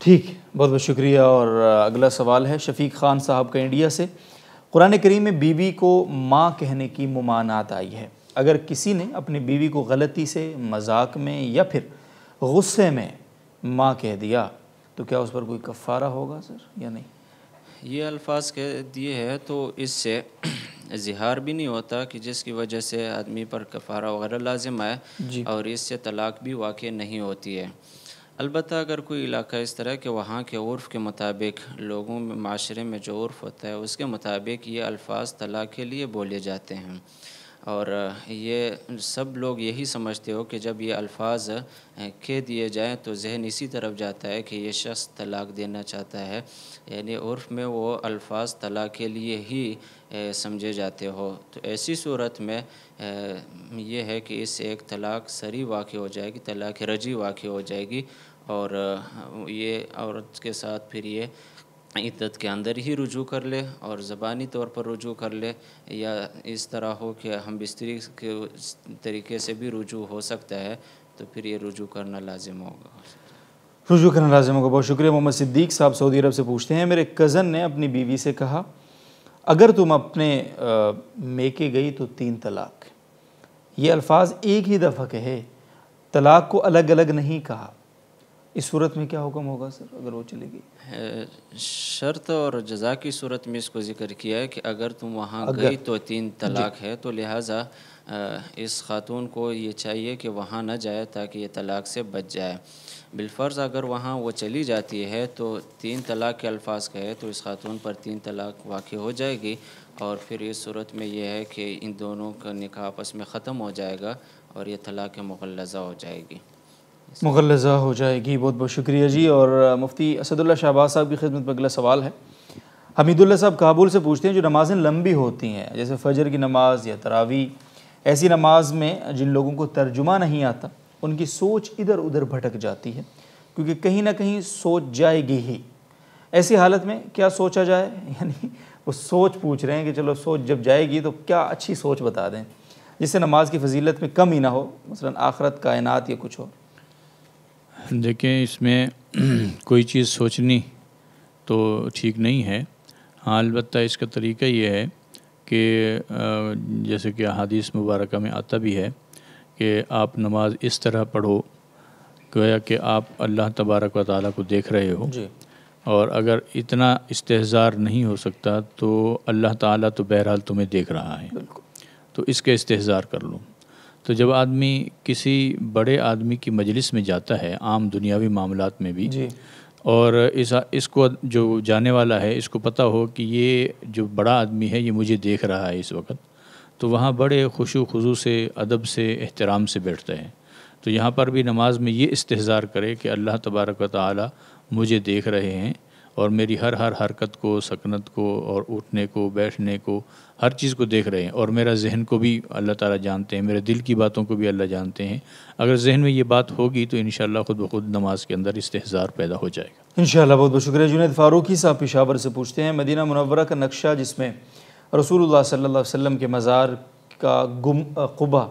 ٹھیک بہت بہت شکریہ اور اگلا سوال ہے شفیق خان صاحب کا انڈیا سے قرآن کریم میں بیوی کو ماں کہنے کی ممانعت آئی ہے اگر کسی نے اپنی بیوی کو غلطی سے مذاق میں یا پھر غصے میں ماں کہہ دیا تو کیا اس پر کوئی کفارہ ہوگا سر یا نہیں یہ الفاظ کہہ دیے ہے تو اس سے اظہار بھی نہیں ہوتا کہ جس کی وجہ سے آدمی پر کفارہ وغیرہ لازم آئے جی۔ اور اس سے طلاق بھی واقع نہیں ہوتی ہے البتہ اگر کوئی علاقہ اس طرح کہ وہاں کے عرف کے مطابق لوگوں میں معاشرے میں جو عرف ہوتا ہے اس کے مطابق یہ الفاظ طلاق کے لیے بولے جاتے ہیں اور یہ سب لوگ یہی سمجھتے ہو کہ جب یہ الفاظ کہہ دیے جائیں تو ذہن اسی طرف جاتا ہے کہ یہ شخص طلاق دینا چاہتا ہے یعنی عرف میں وہ الفاظ طلاق کے لیے ہی سمجھے جاتے ہو تو ایسی صورت میں یہ ہے کہ اس ایک طلاق سری واقع ہو جائے گی طلاق رجی واقع ہو جائے گی اور یہ عورت کے ساتھ پھر یہ عدت کے اندر ہی رجوع کر لے اور زبانی طور پر رجوع کر لے یا اس طرح ہو کہ ہم بستری کے طریقے سے بھی رجوع ہو سکتا ہے تو پھر یہ رجوع کرنا لازم ہوگا رجوع کرنا لازم ہوگا بہت شکریہ محمد صدیق صاحب سعودی عرب سے پوچھتے ہیں میرے کزن نے اپنی بیوی سے کہا اگر تم اپنے میکے گئی تو تین طلاق یہ الفاظ ایک ہی دفعہ کہے طلاق کو الگ الگ نہیں کہا اس صورت میں کیا حکم ہوگا سر اگر وہ چلے گی شرط اور جزا کی صورت میں اس کو ذکر کیا ہے کہ اگر تم وہاں گئی تو تین جی۔ طلاق ہے تو لہٰذا اس خاتون کو یہ چاہیے کہ وہاں نہ جائے تاکہ یہ طلاق سے بچ جائے بالفرض اگر وہاں وہ چلی جاتی ہے تو تین طلاق کے الفاظ کہے تو اس خاتون پر تین طلاق واقع ہو جائے گی اور پھر اس صورت میں یہ ہے کہ ان دونوں کا نکاح آپس میں ختم ہو جائے گا اور یہ طلاق مغلزہ ہو جائے گی مغلزہ ہو جائے گی بہت بہت شکریہ جی اور مفتی اسد اللہ شہباز صاحب کی خدمت میں اگلا سوال ہے حمید اللہ صاحب کابل سے پوچھتے ہیں جو نمازیں لمبی ہوتی ہیں جیسے فجر کی نماز یا تراوی ایسی نماز میں جن لوگوں کو ترجمہ نہیں آتا ان کی سوچ ادھر ادھر بھٹک جاتی ہے کیونکہ کہیں نہ کہیں سوچ جائے گی ہی ایسی حالت میں کیا سوچا جائے یعنی وہ سوچ پوچھ رہے ہیں کہ چلو سوچ جب جائے گی تو کیا اچھی سوچ بتا دیں جس سے نماز کی فضیلت میں کم ہی نہ ہو مثلاً آخرت کائنات یا کچھ ہو دیکھیں اس میں کوئی چیز سوچنی تو ٹھیک نہیں ہے ہاں البتہ اس کا طریقہ یہ ہے کہ جیسے کہ حادث مبارکہ میں آتا بھی ہے کہ آپ نماز اس طرح پڑھو گویا کہ آپ اللہ تبارک و تعالیٰ کو دیکھ رہے ہو جی۔ اور اگر اتنا استحضار نہیں ہو سکتا تو اللہ تعالیٰ تو بہرحال تمہیں دیکھ رہا ہے تو اس کے استحضار کر لو تو جب آدمی کسی بڑے آدمی کی مجلس میں جاتا ہے عام دنیاوی معاملات میں بھی جی اور اس اس کو جو جانے والا ہے اس کو پتہ ہو کہ یہ جو بڑا آدمی ہے یہ مجھے دیکھ رہا ہے اس وقت تو وہاں بڑے خوش و خضو سے ادب سے احترام سے بیٹھتے ہیں تو یہاں پر بھی نماز میں یہ استحصار کرے کہ اللہ تبارک و تعالی مجھے دیکھ رہے ہیں اور میری ہر ہر حرکت کو سکنت کو اور اٹھنے کو بیٹھنے کو ہر چیز کو دیکھ رہے ہیں اور میرا ذہن کو بھی اللہ تعالیٰ جانتے ہیں میرے دل کی باتوں کو بھی اللہ جانتے ہیں اگر ذہن میں یہ بات ہوگی تو انشاءاللہ خود بخود نماز کے اندر استحصار پیدا ہو جائے گا انشاءاللہ بہت بہت شکریہ جنید فاروقی صاحب پشاور سے پوچھتے ہیں مدینہ منورہ کا نقشہ جس میں رسول اللہ صلی اللہ علیہ وسلم کے مزار کا گم قبہ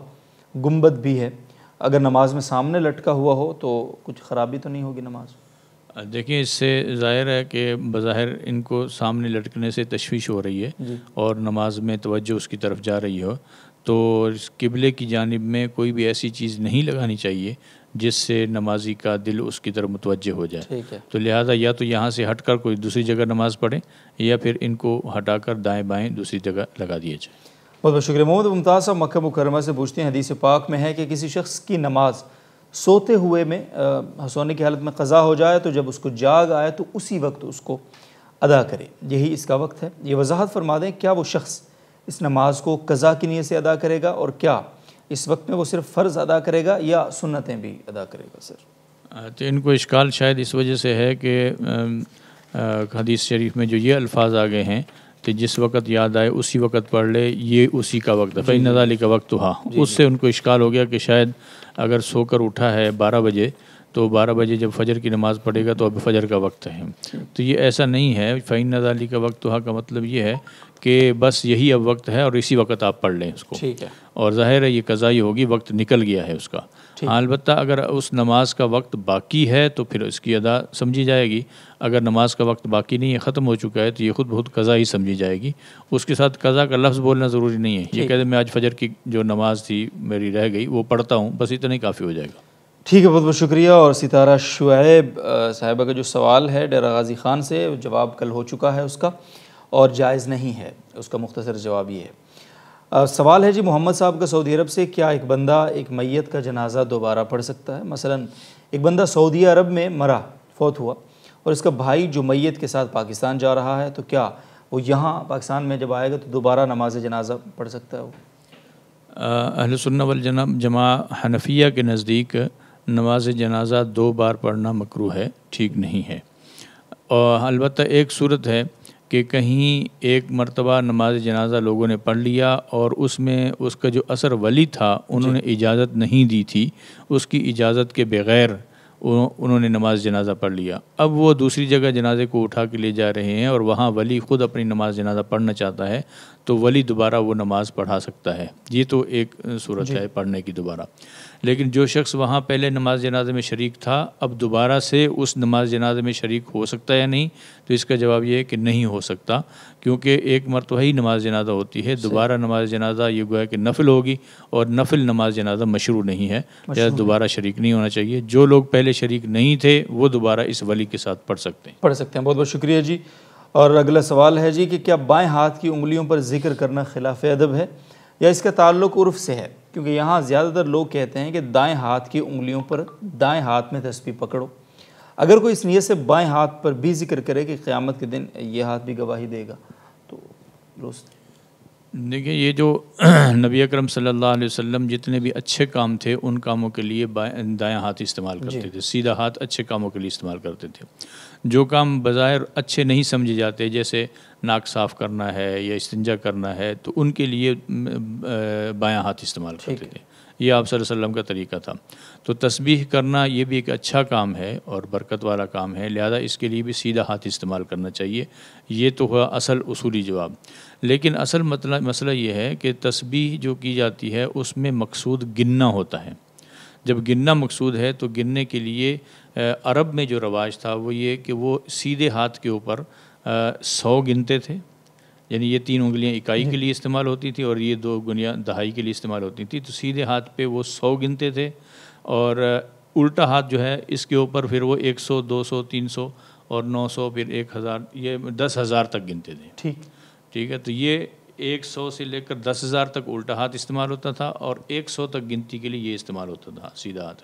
گنبد بھی ہے اگر نماز میں سامنے لٹکا ہوا ہو تو کچھ خرابی تو نہیں ہوگی نماز دیکھیں اس سے ظاہر ہے کہ بظاہر ان کو سامنے لٹکنے سے تشویش ہو رہی ہے جی۔ اور نماز میں توجہ اس کی طرف جا رہی ہو تو قبلے کی جانب میں کوئی بھی ایسی چیز نہیں لگانی چاہیے جس سے نمازی کا دل اس کی طرف متوجہ ہو جائے تو لہٰذا یا تو یہاں سے ہٹ کر کوئی دوسری جگہ نماز پڑھیں یا پھر ان کو ہٹا کر دائیں بائیں دوسری جگہ لگا دیا جائے بہت بہت شکریہ محمد ممتاز صاحب مکہ مکرمہ سے پوچھتے ہیں حدیث پاک میں ہے کہ کسی شخص کی نماز سوتے ہوئے میں سونے کی حالت میں قضا ہو جائے تو جب اس کو جاگ آئے تو اسی وقت اس کو ادا کرے یہی اس کا وقت ہے یہ وضاحت فرما دیں کیا وہ شخص اس نماز کو قضا کی نیت سے ادا کرے گا اور کیا اس وقت میں وہ صرف فرض ادا کرے گا یا سنتیں بھی ادا کرے گا سر تو ان کو اشکال شاید اس وجہ سے ہے کہ حدیث شریف میں جو یہ الفاظ آ گئے ہیں کہ جس وقت یاد آئے اسی وقت پڑھ لے یہ اسی کا وقت ہے فین علی جی۔ کا وقت تو جی، ہاں اس جی۔ سے ان کو اشکال ہو گیا کہ شاید اگر سو کر اٹھا ہے بارہ بجے تو بارہ بجے جب فجر کی نماز پڑھے گا تو اب فجر کا وقت ہے تو یہ ایسا نہیں ہے فعین نظالی کا وقت ہاں کا مطلب یہ ہے کہ بس یہی اب وقت ہے اور اسی وقت آپ پڑھ لیں اس کو ٹھیک ہے اور ظاہر ہے یہ قضائی ہوگی وقت نکل گیا ہے اس کا البتہ اگر اس نماز کا وقت باقی ہے تو پھر اس کی ادا سمجھی جائے گی اگر نماز کا وقت باقی نہیں ہے ختم ہو چکا ہے تو یہ خود بہت قضا ہی سمجھی جائے گی اس کے ساتھ قضا کا لفظ بولنا ضروری نہیں ہے یہ کہہ دیں میں آج فجر کی جو نماز تھی میری رہ گئی وہ پڑھتا ہوں بس اتنا ہی کافی ہو جائے گا ٹھیک ہے بہت بہت شکریہ اور ستارہ شعیب صاحبہ کا جو سوال ہے ڈیرا غازی خان سے جواب کل ہو چکا ہے اس کا اور جائز نہیں ہے اس کا مختصر جواب یہ ہے سوال ہے جی محمد صاحب کا سعودی عرب سے کیا ایک بندہ ایک میت کا جنازہ دوبارہ پڑھ سکتا ہے مثلا ایک بندہ سعودی عرب میں مرا فوت ہوا اور اس کا بھائی جو میت کے ساتھ پاکستان جا رہا ہے تو کیا وہ یہاں پاکستان میں جب آئے گا تو دوبارہ نماز جنازہ پڑھ سکتا ہے وہ اہل سنبالجنا جماع حنفیہ کے نزدیک نماز جنازہ دو بار پڑھنا مکرو ہے ٹھیک نہیں ہے البتہ ایک صورت ہے کہ کہیں ایک مرتبہ نماز جنازہ لوگوں نے پڑھ لیا اور اس میں اس کا جو اثر ولی تھا انہوں نے جی۔ اجازت نہیں دی تھی اس کی اجازت کے بغیر انہوں نے نماز جنازہ پڑھ لیا اب وہ دوسری جگہ جنازے کو اٹھا کے لے جا رہے ہیں اور وہاں ولی خود اپنی نماز جنازہ پڑھنا چاہتا ہے تو ولی دوبارہ وہ نماز پڑھا سکتا ہے یہ تو ایک صورت جی۔ ہے پڑھنے کی دوبارہ لیکن جو شخص وہاں پہلے نماز جنازہ میں شریک تھا اب دوبارہ سے اس نماز جنازہ میں شریک ہو سکتا ہے یا نہیں تو اس کا جواب یہ ہے کہ نہیں ہو سکتا کیونکہ ایک مرتبہ ہی نماز جنازہ ہوتی ہے دوبارہ نماز جنازہ یہ گویا کہ نفل ہوگی اور نفل نماز جنازہ مشروع نہیں ہے یا دوبارہ شریک نہیں ہونا چاہیے جو لوگ پہلے شریک نہیں تھے وہ دوبارہ اس ولی کے ساتھ پڑھ سکتے ہیں پڑھ سکتے ہیں بہت بہت شکریہ جی اور اگلا سوال ہے جی کہ کیا بائیں ہاتھ کی انگلیوں پر ذکر کرنا خلاف ادب ہے یا اس کا تعلق عرف سے ہے کیونکہ یہاں زیادہ تر لوگ کہتے ہیں کہ دائیں ہاتھ کی انگلیوں پر دائیں ہاتھ میں تسبیح پکڑو اگر کوئی اس نیت سے بائیں ہاتھ پر بھی ذکر کرے کہ قیامت کے دن یہ ہاتھ بھی گواہی دے گا تو دوست دیکھیں یہ جو نبی اکرم صلی اللہ علیہ وسلم جتنے بھی اچھے کام تھے ان کاموں کے لیے دائیں ہاتھ استعمال جی۔ کرتے تھے سیدھا ہاتھ اچھے کاموں کے لیے استعمال کرتے تھے جو کام بظاہر اچھے نہیں سمجھے جاتے جیسے ناک صاف کرنا ہے یا استنجا کرنا ہے تو ان کے لیے بایاں ہاتھ استعمال کرتے تھے یہ آپ صلی اللہ علیہ وسلم کا طریقہ تھا تو تسبیح کرنا یہ بھی ایک اچھا کام ہے اور برکت والا کام ہے لہذا اس کے لیے بھی سیدھا ہاتھ استعمال کرنا چاہیے یہ تو ہوا اصل اصولی جواب لیکن اصل مطلب مسئلہ یہ ہے کہ تسبیح جو کی جاتی ہے اس میں مقصود گننا ہوتا ہے جب گننا مقصود ہے تو گننے کے لیے عرب میں جو رواج تھا وہ یہ کہ وہ سیدھے ہاتھ کے اوپر سو گنتے تھے یعنی یہ تین انگلیاں اکائی کے لیے استعمال ہوتی تھیں اور یہ دو گنیاں دہائی کے لیے استعمال ہوتی تھیں تو سیدھے ہاتھ پہ وہ سو گنتے تھے اور الٹا ہاتھ جو ہے اس کے اوپر پھر وہ ایک سو دو سو تین سو اور نو سو پھر ایک ہزار یہ دس ہزار تک گنتے تھے ٹھیک ٹھیک ہے تو یہ ایک سو سے لے کر دس ہزار تک الٹا ہاتھ استعمال ہوتا تھا اور ایک سو تک گنتی کے لیے یہ استعمال ہوتا تھا سیدھا ہاتھ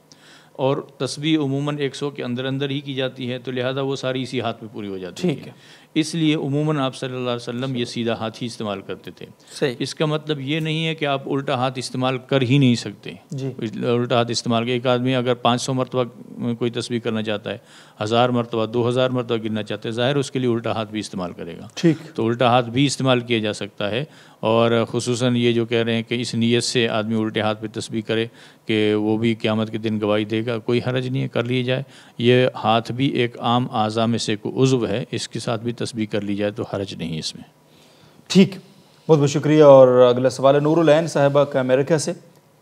اور تسبیح عموماً ایک سو کے اندر اندر ہی کی جاتی ہے تو لہٰذا وہ ساری اسی ہاتھ میں پوری ہو جاتی ہے اس لیے عموماً آپ صلی اللہ علیہ وسلم یہ سیدھا ہاتھ ہی استعمال کرتے تھے اس کا مطلب یہ نہیں ہے کہ آپ الٹا ہاتھ استعمال کر ہی نہیں سکتے جی الٹا ہاتھ استعمال ایک آدمی اگر پانچ سو مرتبہ کوئی تصویر کرنا چاہتا ہے ہزار مرتبہ دو ہزار مرتبہ گرنا چاہتا ہے ظاہر اس کے لیے الٹا ہاتھ بھی استعمال کرے گا ٹھیک تو الٹا ہاتھ بھی استعمال کیا جا سکتا ہے اور خصوصاً یہ جو کہہ رہے ہیں کہ اس نیت سے آدمی الٹے ہاتھ پہ تصویر کرے کہ وہ بھی قیامت کے دن گواہی دے گا کوئی حرج نہیں ہے کر لیے جائے یہ ہاتھ بھی ایک عام اعضاء میں سے عضو ہے اس کے ساتھ بھی تسبیح کر لی جائے تو حرج نہیں اس میں ٹھیک بہت بہت شکریہ اور اگلا سوال ہے نور العین صاحبہ کا امریکہ سے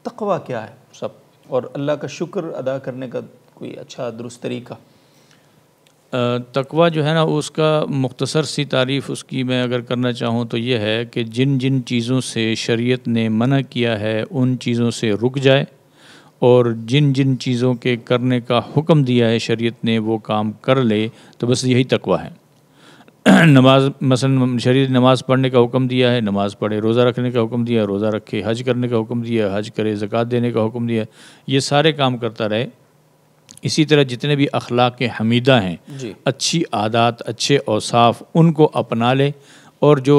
تقوی کیا ہے سب اور اللہ کا شکر ادا کرنے کا کوئی اچھا درست طریقہ تقوی جو ہے نا اس کا مختصر سی تعریف اس کی میں اگر کرنا چاہوں تو یہ ہے کہ جن جن چیزوں سے شریعت نے منع کیا ہے ان چیزوں سے رک جائے اور جن جن چیزوں کے کرنے کا حکم دیا ہے شریعت نے وہ کام کر لے تو بس یہی تقوی ہے نماز مثلا شریر نماز پڑھنے کا حکم دیا ہے نماز پڑھے روزہ رکھنے کا حکم دیا ہے روزہ رکھے حج کرنے کا حکم دیا ہے حج کرے زکوٰۃ دینے کا حکم دیا ہے یہ سارے کام کرتا رہے اسی طرح جتنے بھی اخلاق کے حمیدہ ہیں جی اچھی عادات اچھے اوصاف ان کو اپنا لے اور جو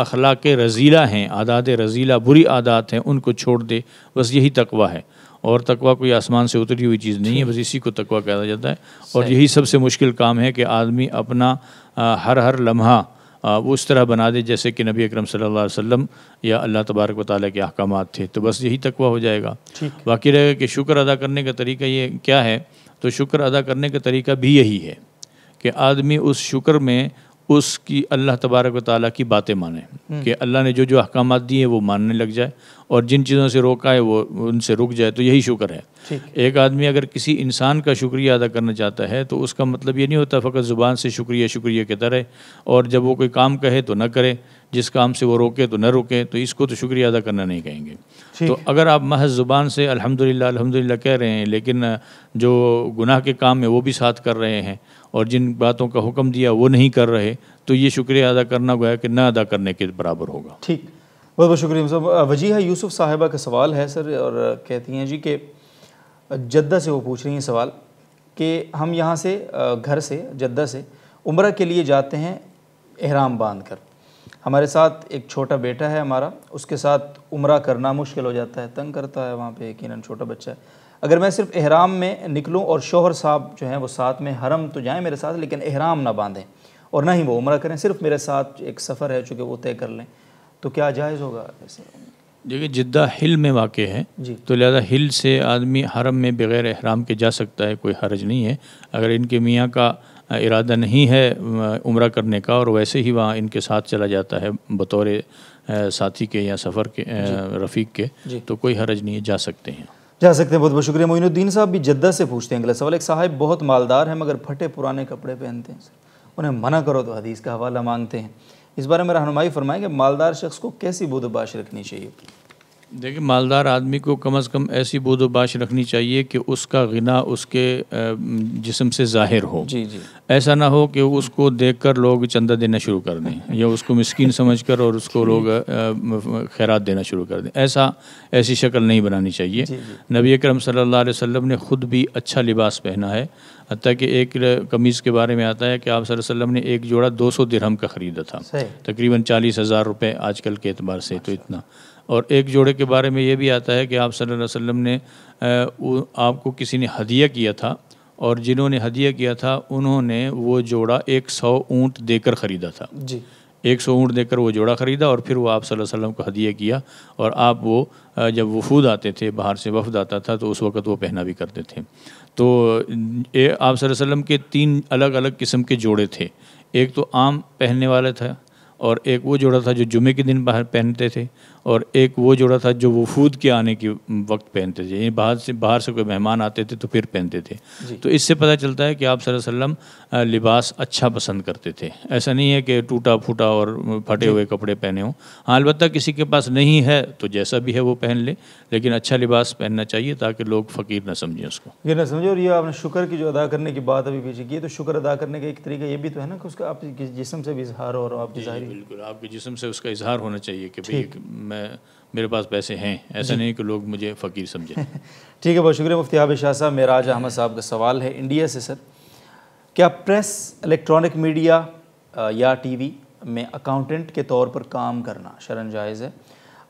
اخلاق رزیلہ ہیں عادات رزیلہ بری عادات ہیں ان کو چھوڑ دے بس یہی تقوی ہے اور تقوی کوئی آسمان سے اتری ہوئی چیز نہیں ہے جی۔ بس اسی کو تقوی کہا جاتا ہے اور یہی سب سے مشکل کام ہے کہ آدمی اپنا ہر ہر لمحہ وہ اس طرح بنا دے جیسے کہ نبی اکرم صلی اللہ علیہ وسلم یا اللہ تبارک و تعالیٰ کے احکامات تھے تو بس یہی تقوی ہو جائے گا واقعی رہے گا کہ شکر ادا کرنے کا طریقہ یہ کیا ہے تو شکر ادا کرنے کا طریقہ بھی یہی ہے کہ آدمی اس شکر میں اس کی اللہ تبارک و تعالیٰ کی باتیں مانیں کہ اللہ نے جو جو احکامات دی ہیں وہ ماننے لگ جائے اور جن چیزوں سے روکا ہے وہ ان سے رک جائے تو یہی شکر ہے ایک آدمی اگر کسی انسان کا شکریہ ادا کرنا چاہتا ہے تو اس کا مطلب یہ نہیں ہوتا فقط زبان سے شکریہ شکریہ کے طرح اور جب وہ کوئی کام کہے تو نہ کرے جس کام سے وہ روکے تو نہ روکے تو اس کو تو شکریہ ادا کرنا نہیں کہیں گے تو اگر آپ محض زبان سے الحمد للہ الحمد للہ کہہ رہے ہیں لیکن جو گناہ کے کام میں وہ بھی ساتھ کر رہے ہیں اور جن باتوں کا حکم دیا وہ نہیں کر رہے تو یہ شکریہ ادا کرنا گویا کہ نہ ادا کرنے کے برابر ہوگا ٹھیک بہت بہت شکریہ صاحب وجیحہ یوسف صاحبہ کا سوال ہے سر اور کہتی ہیں جی کہ جدہ سے وہ پوچھ رہی ہیں سوال کہ ہم یہاں سے گھر سے جدہ سے عمرہ کے لیے جاتے ہیں احرام باندھ کر ہمارے ساتھ ایک چھوٹا بیٹا ہے ہمارا اس کے ساتھ عمرہ کرنا مشکل ہو جاتا ہے تنگ کرتا ہے وہاں پہ یقیناً چھوٹا بچہ ہے اگر میں صرف احرام میں نکلوں اور شوہر صاحب جو ہیں وہ ساتھ میں حرم تو جائیں میرے ساتھ لیکن احرام نہ باندھیں اور نہ ہی وہ عمرہ کریں صرف میرے ساتھ ایک سفر ہے چونکہ وہ طے کر لیں تو کیا جائز ہوگا دیکھیے جدہ ہل میں واقع ہے جی تو لہذا ہل سے آدمی حرم میں بغیر احرام کے جا سکتا ہے کوئی حرج نہیں ہے اگر ان کے میاں کا ارادہ نہیں ہے عمرہ کرنے کا اور ویسے ہی وہاں ان کے ساتھ چلا جاتا ہے بطور ساتھی کے یا سفر کے جی۔ رفیق کے جی۔ تو کوئی حرج نہیں ہے جا سکتے ہیں جا سکتے ہیں بہت بہت شکریہ معین الدین صاحب بھی جدہ سے پوچھتے ہیں سوال ایک صاحب بہت مالدار ہے مگر پھٹے پرانے کپڑے پہنتے ہیں انہیں منع کرو تو حدیث کا حوالہ مانگتے ہیں اس بارے میں رہنمائی فرمائیں کہ مالدار شخص کو کیسی بودباش رکھنی چاہیے دیکھیں مالدار آدمی کو کم از کم ایسی بود و باش رکھنی چاہیے کہ اس کا غنا اس کے جسم سے ظاہر ہو جی جی ایسا نہ ہو کہ اس کو دیکھ کر لوگ چندہ دینا شروع کر دیں یا اس کو مسکین سمجھ کر اور اس کو لوگ جی۔ خیرات دینا شروع کر دیں ایسا ایسی شکل نہیں بنانی چاہیے جی، جی۔ نبی اکرم صلی اللہ علیہ وسلم نے خود بھی اچھا لباس پہنا ہے حتیٰ کہ ایک قمیض کے بارے میں آتا ہے کہ آپ صلی اللہ علیہ وسلم نے ایک جوڑا دو سو درہم کا خریدا تھا تقریباً چالیس ہزار روپے آج کل کے اعتبار سے تو اتنا اور ایک جوڑے کے بارے میں یہ بھی آتا ہے کہ آپ صلی اللہ علیہ وسلم نے آپ کو کسی نے ہدیہ کیا تھا اور جنہوں نے ہدیہ کیا تھا انہوں نے وہ جوڑا ایک سو اونٹ دے کر خریدا تھا جی ایک سو اونٹ دے کر وہ جوڑا خریدا اور پھر وہ آپ صلی اللہ علیہ وسلم کو ہدیہ کیا اور آپ وہ جب وفود آتے تھے باہر سے وفد آتا تھا تو اس وقت وہ پہنا بھی کرتے تھے تو آپ صلی اللہ علیہ وسلم کے تین الگ الگ قسم کے جوڑے تھے ایک تو عام پہننے والا تھا اور ایک وہ جوڑا تھا جو جمعے کے دن باہر پہنتے تھے اور ایک وہ جوڑا تھا جو وفود کے آنے کے وقت پہنتے تھے یعنی باہر سے باہر سے کوئی مہمان آتے تھے تو پھر پہنتے تھے جی۔ تو اس سے پتہ چلتا ہے کہ آپ صلی اللہ علیہ وسلم لباس اچھا پسند کرتے تھے ایسا نہیں ہے کہ ٹوٹا پھوٹا اور پھٹے جی۔ ہوئے کپڑے پہنے ہوں ہاں البتہ کسی کے پاس نہیں ہے تو جیسا بھی ہے وہ پہن لے لیکن اچھا لباس پہننا چاہیے تاکہ لوگ فقیر نہ سمجھیں اس کو یہ نہ سمجھے اور یہ آپ نے شکر کی جو ادا کرنے کی بات ابھی پیچھے کی تو شکر ادا کرنے کا ایک طریقہ یہ بھی تو ہے نا کہ اس کا آپ جسم سے بھی اظہار ہو اور جی، بالکل آپ کے جسم سے اس کا اظہار ہونا چاہیے کہ میں میرے پاس پیسے ہیں ایسا جی۔ نہیں کہ لوگ مجھے فقیر سمجھیں ٹھیک ہے بہت شکریہ مفتی مفتیاب شاہ صاحب میرا احمد صاحب کا سوال ہے انڈیا سے سر کیا پریس الیکٹرانک میڈیا یا ٹی وی میں اکاؤنٹنٹ کے طور پر کام کرنا شرن جائز ہے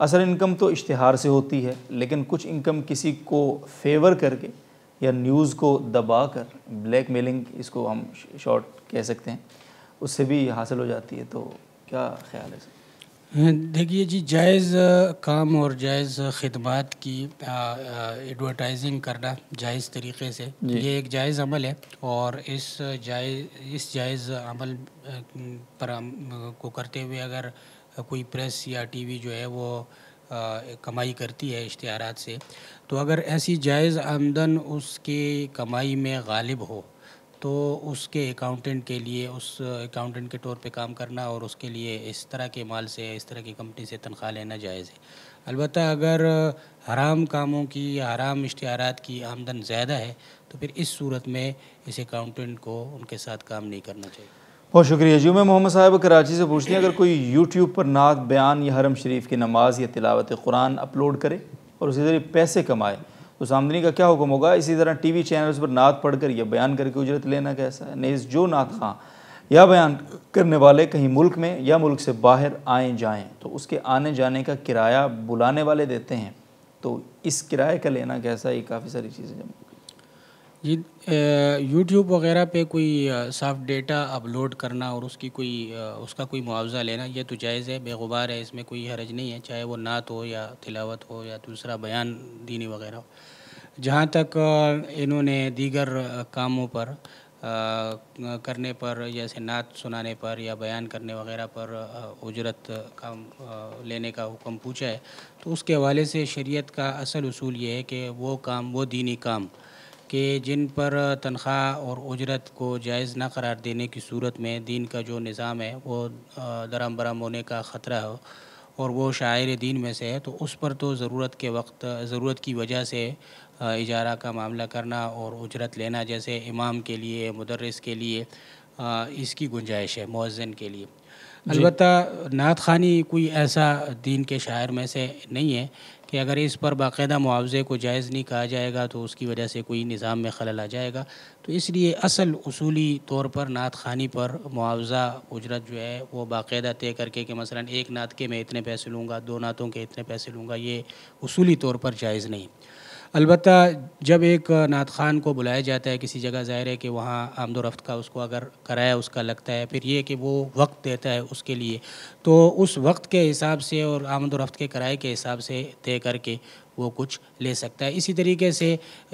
اصل انکم تو اشتہار سے ہوتی ہے لیکن کچھ انکم کسی کو فیور کر کے یا نیوز کو دبا کر بلیک میلنگ اس کو ہم شارٹ کہہ سکتے ہیں اس سے بھی حاصل ہو جاتی ہے تو کیا خیال ہے سر دیکھیے جی جائز کام اور جائز خدمات کی ایڈورٹائزنگ کرنا جائز طریقے سے جی۔ یہ ایک جائز عمل ہے اور اس جائز اس جائز عمل پر کو کرتے ہوئے اگر کوئی پریس یا ٹی وی جو ہے وہ کمائی کرتی ہے اشتہارات سے تو اگر ایسی جائز آمدن اس کی کمائی میں غالب ہو تو اس کے اکاؤنٹنٹ کے لیے اس اکاؤنٹنٹ کے طور پہ کام کرنا اور اس کے لیے اس طرح کے مال سے اس طرح کی کمپنی سے تنخواہ لینا جائز ہے البتہ اگر حرام کاموں کی یا حرام اشتہارات کی آمدن زیادہ ہے تو پھر اس صورت میں اس اکاؤنٹنٹ کو ان کے ساتھ کام نہیں کرنا چاہیے بہت شکریہ جی میں محمد صاحب کراچی سے پوچھتے ہیں اگر کوئی یوٹیوب پر نعت بیان یا حرم شریف کی نماز یا تلاوت قرآن اپلوڈ کرے اور اسی طرح ذریعے پیسے کمائے تو آمدنی کا کیا حکم ہوگا اسی طرح ٹی وی چینلز پر نعت پڑھ کر یا بیان کر کے اجرت لینا کیسا ہے نیز جو نعت خان یا بیان کرنے والے کہیں ملک میں یا ملک سے باہر آئیں جائیں تو اس کے آنے جانے کا کرایہ بلانے والے دیتے ہیں تو اس کرائے کا لینا کیسا یہ کافی ساری چیزیں جمع جی یوٹیوب وغیرہ پہ کوئی صاف ڈیٹا اپلوڈ کرنا اور اس کی کوئی اس کا کوئی معاوضہ لینا یہ تو جائز ہے بےغبار ہے اس میں کوئی حرج نہیں ہے چاہے وہ نعت ہو یا تلاوت ہو یا دوسرا بیان دینی وغیرہ ہو جہاں تک انہوں نے دیگر کاموں پر کرنے پر جیسے نعت سنانے پر یا بیان کرنے وغیرہ پر اجرت کا لینے کا حکم پوچھا ہے تو اس کے حوالے سے شریعت کا اصل اصول یہ ہے کہ وہ کام وہ دینی کام کہ جن پر تنخواہ اور اجرت کو جائز نہ قرار دینے کی صورت میں دین کا جو نظام ہے وہ درم برام ہونے کا خطرہ ہو اور وہ شاعر دین میں سے ہے تو اس پر تو ضرورت کے وقت ضرورت کی وجہ سے اجارہ کا معاملہ کرنا اور اجرت لینا جیسے امام کے لیے مدرس کے لیے اس کی گنجائش ہے مؤذن کے لیے جی۔ البتہ نعت خوانی کوئی ایسا دین کے شاعر میں سے نہیں ہے کہ اگر اس پر باقاعدہ معاوضے کو جائز نہیں کہا جائے گا تو اس کی وجہ سے کوئی نظام میں خلل آ جائے گا تو اس لیے اصل اصولی طور پر نعت خوانی پر معاوضہ اجرت جو ہے وہ باقاعدہ طے کر کے کہ مثلا ایک نعت کے میں اتنے پیسے لوں گا دو نعتوں کے اتنے پیسے لوں گا یہ اصولی طور پر جائز نہیں البتہ جب ایک نعت خان کو بلایا جاتا ہے کسی جگہ ظاہر ہے کہ وہاں آمد و رفت کا اس کو اگر کرایہ اس کا لگتا ہے پھر یہ کہ وہ وقت دیتا ہے اس کے لیے تو اس وقت کے حساب سے اور آمد و رفت کے کرائے کے حساب سے طے کر کے وہ کچھ لے سکتا ہے اسی طریقے سے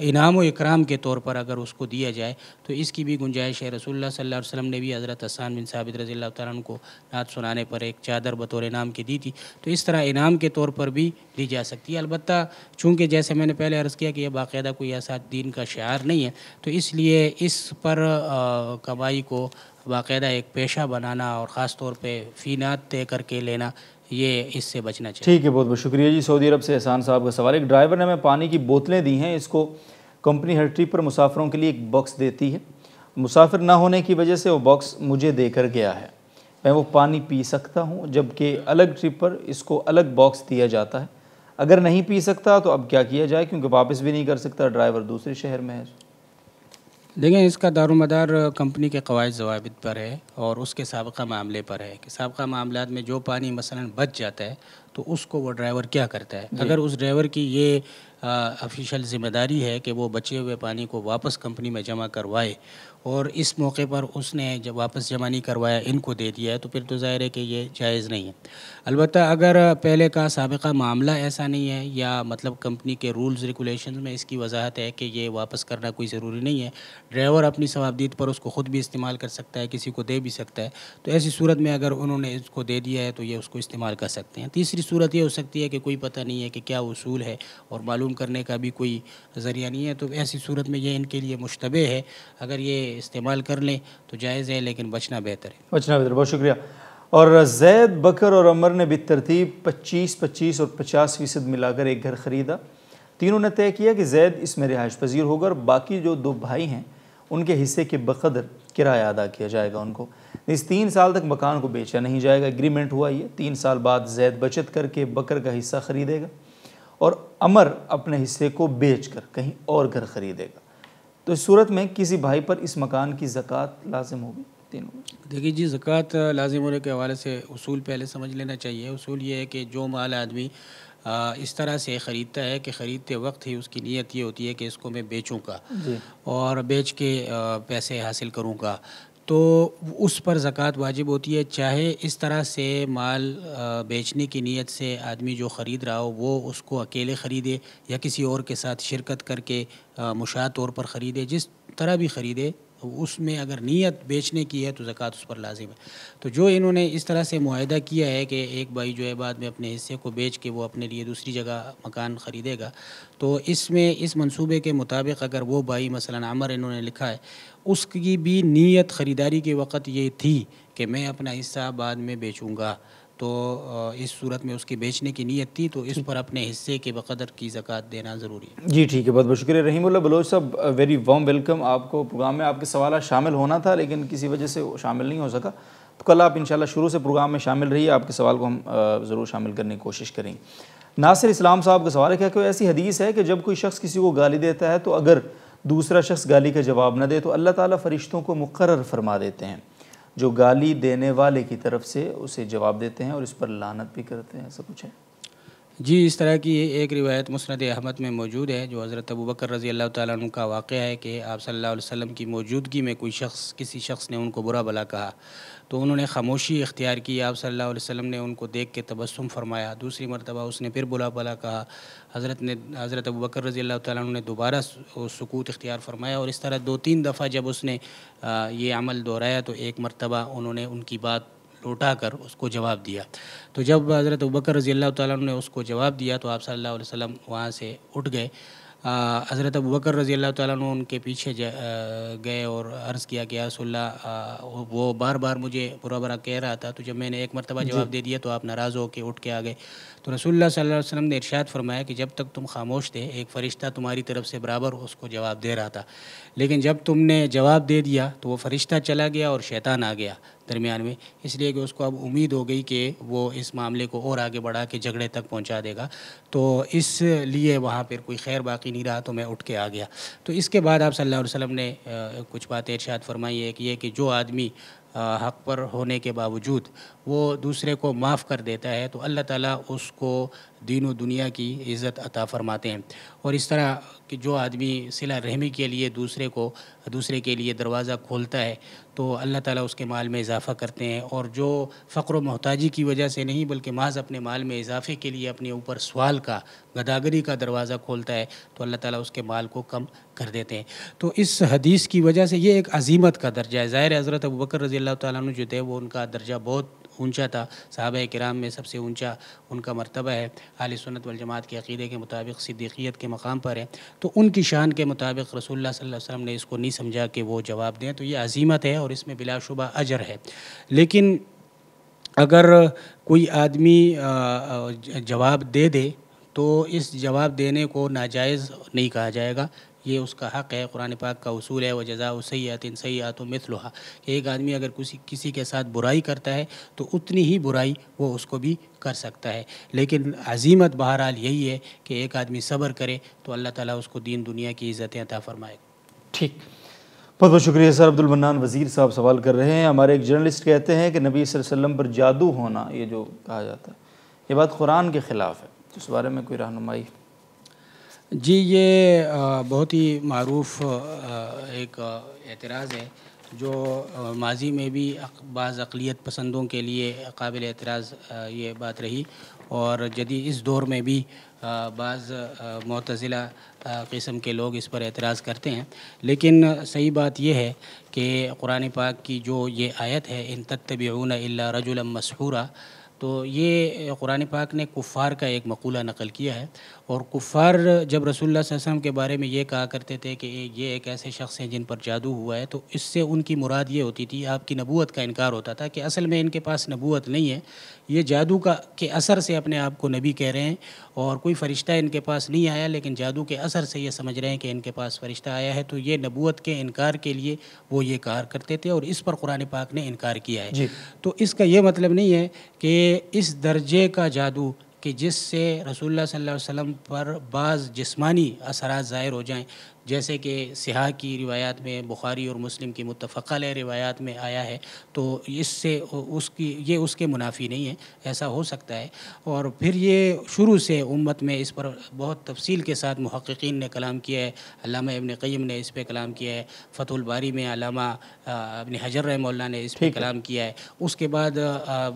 انعام و اکرام کے طور پر اگر اس کو دیا جائے تو اس کی بھی گنجائش ہے رسول اللہ صلی اللہ علیہ وسلم نے بھی حضرت حسان بن ثابت رضی اللہ تعالیٰ کو نعت سنانے پر ایک چادر بطور انعام کی دی تھی تو اس طرح انعام کے طور پر بھی دی جا سکتی ہے البتہ چونکہ جیسے میں نے پہلے عرض کیا کہ یہ باقاعدہ کوئی ایسا دین کا شعار نہیں ہے تو اس لیے اس پر کمائی کو باقاعدہ ایک پیشہ بنانا اور خاص طور پہ نعت طے کر کے لینا یہ اس سے بچنا چاہیے ٹھیک ہے بہت بہت شکریہ جی سعودی عرب سے احسان صاحب کا سوال ایک ڈرائیور نے ہمیں پانی کی بوتلیں دی ہیں اس کو کمپنی ہر ٹرپ پر مسافروں کے لیے ایک باکس دیتی ہے مسافر نہ ہونے کی وجہ سے وہ باکس مجھے دے کر گیا ہے میں وہ پانی پی سکتا ہوں جبکہ الگ ٹرپ پر اس کو الگ باکس دیا جاتا ہے اگر نہیں پی سکتا تو اب کیا کیا جائے کیونکہ واپس بھی نہیں کر سکتا ڈرائیور دوسرے شہر میں ہے دیکھیں اس کا دار و مدار کمپنی کے قواعد ضوابط پر ہے اور اس کے سابقہ معاملے پر ہے کہ سابقہ معاملات میں جو پانی مثلا بچ جاتا ہے تو اس کو وہ ڈرائیور کیا کرتا ہے جی۔ اگر اس ڈرائیور کی یہ افیشل ذمہ داری ہے کہ وہ بچے ہوئے پانی کو واپس کمپنی میں جمع کروائے اور اس موقع پر اس نے جب واپس جمع نہیں کروایا ان کو دے دیا ہے تو پھر تو ظاہر ہے کہ یہ جائز نہیں ہے البتہ اگر پہلے کا سابقہ معاملہ ایسا نہیں ہے یا مطلب کمپنی کے رولز ریگولیشنز میں اس کی وضاحت ہے کہ یہ واپس کرنا کوئی ضروری نہیں ہے ڈرائیور اپنی ثوابدید پر اس کو خود بھی استعمال کر سکتا ہے کسی کو دے بھی سکتا ہے تو ایسی صورت میں اگر انہوں نے اس کو دے دیا ہے تو یہ اس کو استعمال کر سکتے ہیں تیسری صورت یہ ہو سکتی ہے کہ کوئی پتہ نہیں ہے کہ کیا اصول ہے اور معلوم کرنے کا بھی کوئی ذریعہ نہیں ہے تو ایسی صورت میں یہ ان کے لیے مشتبہ ہے اگر یہ استعمال کر لیں تو جائز ہے لیکن بچنا بہتر ہے بچنا بہتر بہت شکریہ اور زید بکر اور عمر نے بھی ترتیب پچیس پچیس اور پچاس فیصد ملا کر ایک گھر خریدا تینوں نے طے کیا کہ زید اس میں رہائش پذیر ہوگا اور باقی جو دو بھائی ہیں ان کے حصے کے بقدر کرایہ ادا کیا جائے گا ان کو اس تین سال تک مکان کو بیچا نہیں جائے گا اگریمنٹ ہوا یہ تین سال بعد زید بچت کر کے بکر کا حصہ خریدے گا اور عمر اپنے حصے کو بیچ کر کہیں اور گھر خریدے گا تو اس صورت میں کسی بھائی پر اس مکان کی زکاة لازم ہوگی دیکھیے جی زکوٰۃ لازم ہونے کے حوالے سے اصول پہلے سمجھ لینا چاہیے اصول یہ ہے کہ جو مال آدمی اس طرح سے خریدتا ہے کہ خریدتے وقت ہی اس کی نیت یہ ہوتی ہے کہ اس کو میں بیچوں گا جی۔ اور بیچ کے پیسے حاصل کروں گا تو اس پر زکوٰۃ واجب ہوتی ہے چاہے اس طرح سے مال بیچنے کی نیت سے آدمی جو خرید رہا ہو وہ اس کو اکیلے خریدے یا کسی اور کے ساتھ شرکت کر کے مشاہ طور پر خریدے جس طرح بھی خریدے اس میں اگر نیت بیچنے کی ہے تو زکوٰۃ اس پر لازم ہے تو جو انہوں نے اس طرح سے معاہدہ کیا ہے کہ ایک بھائی جو ہے بعد میں اپنے حصے کو بیچ کے وہ اپنے لیے دوسری جگہ مکان خریدے گا تو اس میں اس منصوبے کے مطابق اگر وہ بھائی مثلا عمر انہوں نے لکھا ہے اس کی بھی نیت خریداری کے وقت یہ تھی کہ میں اپنا حصہ بعد میں بیچوں گا تو اس صورت میں اس کی بیچنے کی نیت تھی تو اس جی۔ پر اپنے حصے کے بقدر کی زکات دینا ضروری ہے جی ٹھیک ہے بہت بہت شکریہ رحیم اللہ بلوچ صاحب ویری وام ویلکم آپ کو پروگرام میں آپ کے سوالات شامل ہونا تھا لیکن کسی وجہ سے شامل نہیں ہو سکا تو کل آپ انشاءاللہ شروع سے پروگرام میں شامل رہیے آپ کے سوال کو ہم ضرور شامل کرنے کی کوشش کریں گے ناصر اسلام صاحب کا سوال ہے کہ ایسی حدیث ہے کہ جب کوئی شخص کسی کو گالی دیتا ہے تو اگر دوسرا شخص گالی کا جواب نہ دے تو اللہ تعالیٰ فرشتوں کو مقرر فرما دیتے ہیں جو گالی دینے والے کی طرف سے اسے جواب دیتے ہیں اور اس پر لانت بھی کرتے ہیں ایسا کچھ ہے جی اس طرح کی ایک روایت مسند احمد میں موجود ہے جو حضرت ابو بکر رضی اللہ تعالیٰ عنہ کا واقعہ ہے کہ آپ صلی اللہ علیہ وسلم کی موجودگی میں کوئی شخص کسی شخص نے ان کو برا بلا کہا تو انہوں نے خاموشی اختیار کی آپ صلی اللہ علیہ وسلم نے ان کو دیکھ کے تبسم فرمایا دوسری مرتبہ اس نے پھر برا بلا کہا حضرت نے حضرت ابو بکر رضی اللہ تعالیٰ عنہ نے دوبارہ سکوت اختیار فرمایا اور اس طرح دو تین دفعہ جب اس نے یہ عمل دہرایا تو ایک مرتبہ انہوں نے ان کی بات لوٹا کر اس کو جواب دیا تو جب حضرت ابکر رضی اللہ تعالیٰ نے اس کو جواب دیا تو آپ صلی اللہ علیہ وسلم وہاں سے اٹھ گئے حضرت ابوبکر رضی اللہ تعالیٰ نے ان کے پیچھے جا گئے اور عرض کیا کہ رسول اللہ وہ بار بار مجھے برا برا کہہ رہا تھا تو جب میں نے ایک مرتبہ جی۔ جواب دے دیا تو آپ ناراض ہو کے اٹھ کے آ گئے تو رسول اللہ صلی اللہ علیہ وسلم نے ارشاد فرمایا کہ جب تک تم خاموش تھے ایک فرشتہ تمہاری طرف سے برابر اس کو جواب دے رہا تھا لیکن جب تم نے جواب دے دیا تو وہ فرشتہ چلا گیا اور شیطان آ گیا درمیان میں اس لیے کہ اس کو اب امید ہو گئی کہ وہ اس معاملے کو اور آگے بڑھا کے جھگڑے تک پہنچا دے گا تو اس لیے وہاں پھر کوئی خیر باقی نہیں رہا تو میں اٹھ کے آ گیا تو اس کے بعد آپ صلی اللہ علیہ وسلم نے کچھ باتیں ارشاد ہے کہ یہ کہ جو آدمی حق پر ہونے کے باوجود وہ دوسرے کو معاف کر دیتا ہے تو اللہ تعالیٰ اس کو دین و دنیا کی عزت عطا فرماتے ہیں اور اس طرح کہ جو آدمی صلہ رحمی کے لیے دوسرے کو دوسرے کے لیے دروازہ کھولتا ہے تو اللہ تعالیٰ اس کے مال میں اضافہ کرتے ہیں اور جو فقر و محتاجی کی وجہ سے نہیں بلکہ محض اپنے مال میں اضافے کے لیے اپنے اوپر سوال کا گداگری کا دروازہ کھولتا ہے تو اللہ تعالیٰ اس کے مال کو کم کر دیتے ہیں تو اس حدیث کی وجہ سے یہ ایک عظیمت کا درجہ ہے ظاہر حضرت ابو بکر رضی اللہ تعالیٰ عنہ جو تھے وہ ان کا درجہ بہت اونچا تھا صحابہ کرام میں سب سے اونچا ان کا مرتبہ ہے اہل سنت والجماعت کے عقیدے کے مطابق صدیقیت کے مقام پر ہے تو ان کی شان کے مطابق رسول اللہ صلی اللہ علیہ وسلم نے اس کو نہیں سمجھا کہ وہ جواب دیں تو یہ عظیمت ہے اور اس میں بلا شبہ اجر ہے لیکن اگر کوئی آدمی جواب دے دے تو اس جواب دینے کو ناجائز نہیں کہا جائے گا یہ اس کا حق ہے قرآن پاک کا اصول ہے وہ جزا و سیات ان سیات و مثلحا کہ ایک آدمی اگر کسی کسی کے ساتھ برائی کرتا ہے تو اتنی ہی برائی وہ اس کو بھی کر سکتا ہے لیکن عظیمت بہرحال یہی ہے کہ ایک آدمی صبر کرے تو اللہ تعالیٰ اس کو دین دنیا کی عزتیں عطا فرمائے ٹھیک بہت بہت شکریہ سر عبد المنان وزیر صاحب سوال کر رہے ہیں ہمارے ایک جرنلسٹ کہتے ہیں کہ نبی صلی اللہ علیہ وسلم پر جادو ہونا یہ جو کہا جاتا ہے یہ بات قرآن کے خلاف ہے اس بارے میں کوئی رہنمائی جی یہ بہت ہی معروف ایک اعتراض ہے جو ماضی میں بھی بعض اقلیت پسندوں کے لیے قابل اعتراض یہ بات رہی اور جدید اس دور میں بھی بعض معتزلہ قسم کے لوگ اس پر اعتراض کرتے ہیں لیکن صحیح بات یہ ہے کہ قرآن پاک کی جو یہ آیت ہے ان تتبعون الا رجلا مسحورا تو یہ قرآن پاک نے کفار کا ایک مقولہ نقل کیا ہے اور کفار جب رسول اللہ صلی اللہ علیہ وسلم کے بارے میں یہ کہا کرتے تھے کہ یہ ایک ایسے شخص ہیں جن پر جادو ہوا ہے تو اس سے ان کی مراد یہ ہوتی تھی آپ کی نبوت کا انکار ہوتا تھا کہ اصل میں ان کے پاس نبوت نہیں ہے یہ جادو کا کے اثر سے اپنے آپ کو نبی کہہ رہے ہیں اور کوئی فرشتہ ان کے پاس نہیں آیا لیکن جادو کے اثر سے یہ سمجھ رہے ہیں کہ ان کے پاس فرشتہ آیا ہے تو یہ نبوت کے انکار کے لیے وہ یہ کار کرتے تھے اور اس پر قرآن پاک نے انکار کیا ہے جی۔ تو اس کا یہ مطلب نہیں ہے کہ اس درجے کا جادو کہ جس سے رسول اللہ صلی اللہ علیہ وسلم پر بعض جسمانی اثرات ظاہر ہو جائیں جیسے کہ سیاح کی روایات میں بخاری اور مسلم کی متفقہ روایات میں آیا ہے تو اس سے اس کی یہ اس کے منافی نہیں ہے ایسا ہو سکتا ہے اور پھر یہ شروع سے امت میں اس پر بہت تفصیل کے ساتھ محققین نے کلام کیا ہے علامہ ابن قیم نے اس پہ کلام کیا ہے فتح الباری میں علامہ ابن حجر رحم اللہ نے اس پہ کلام کیا ہے اس کے بعد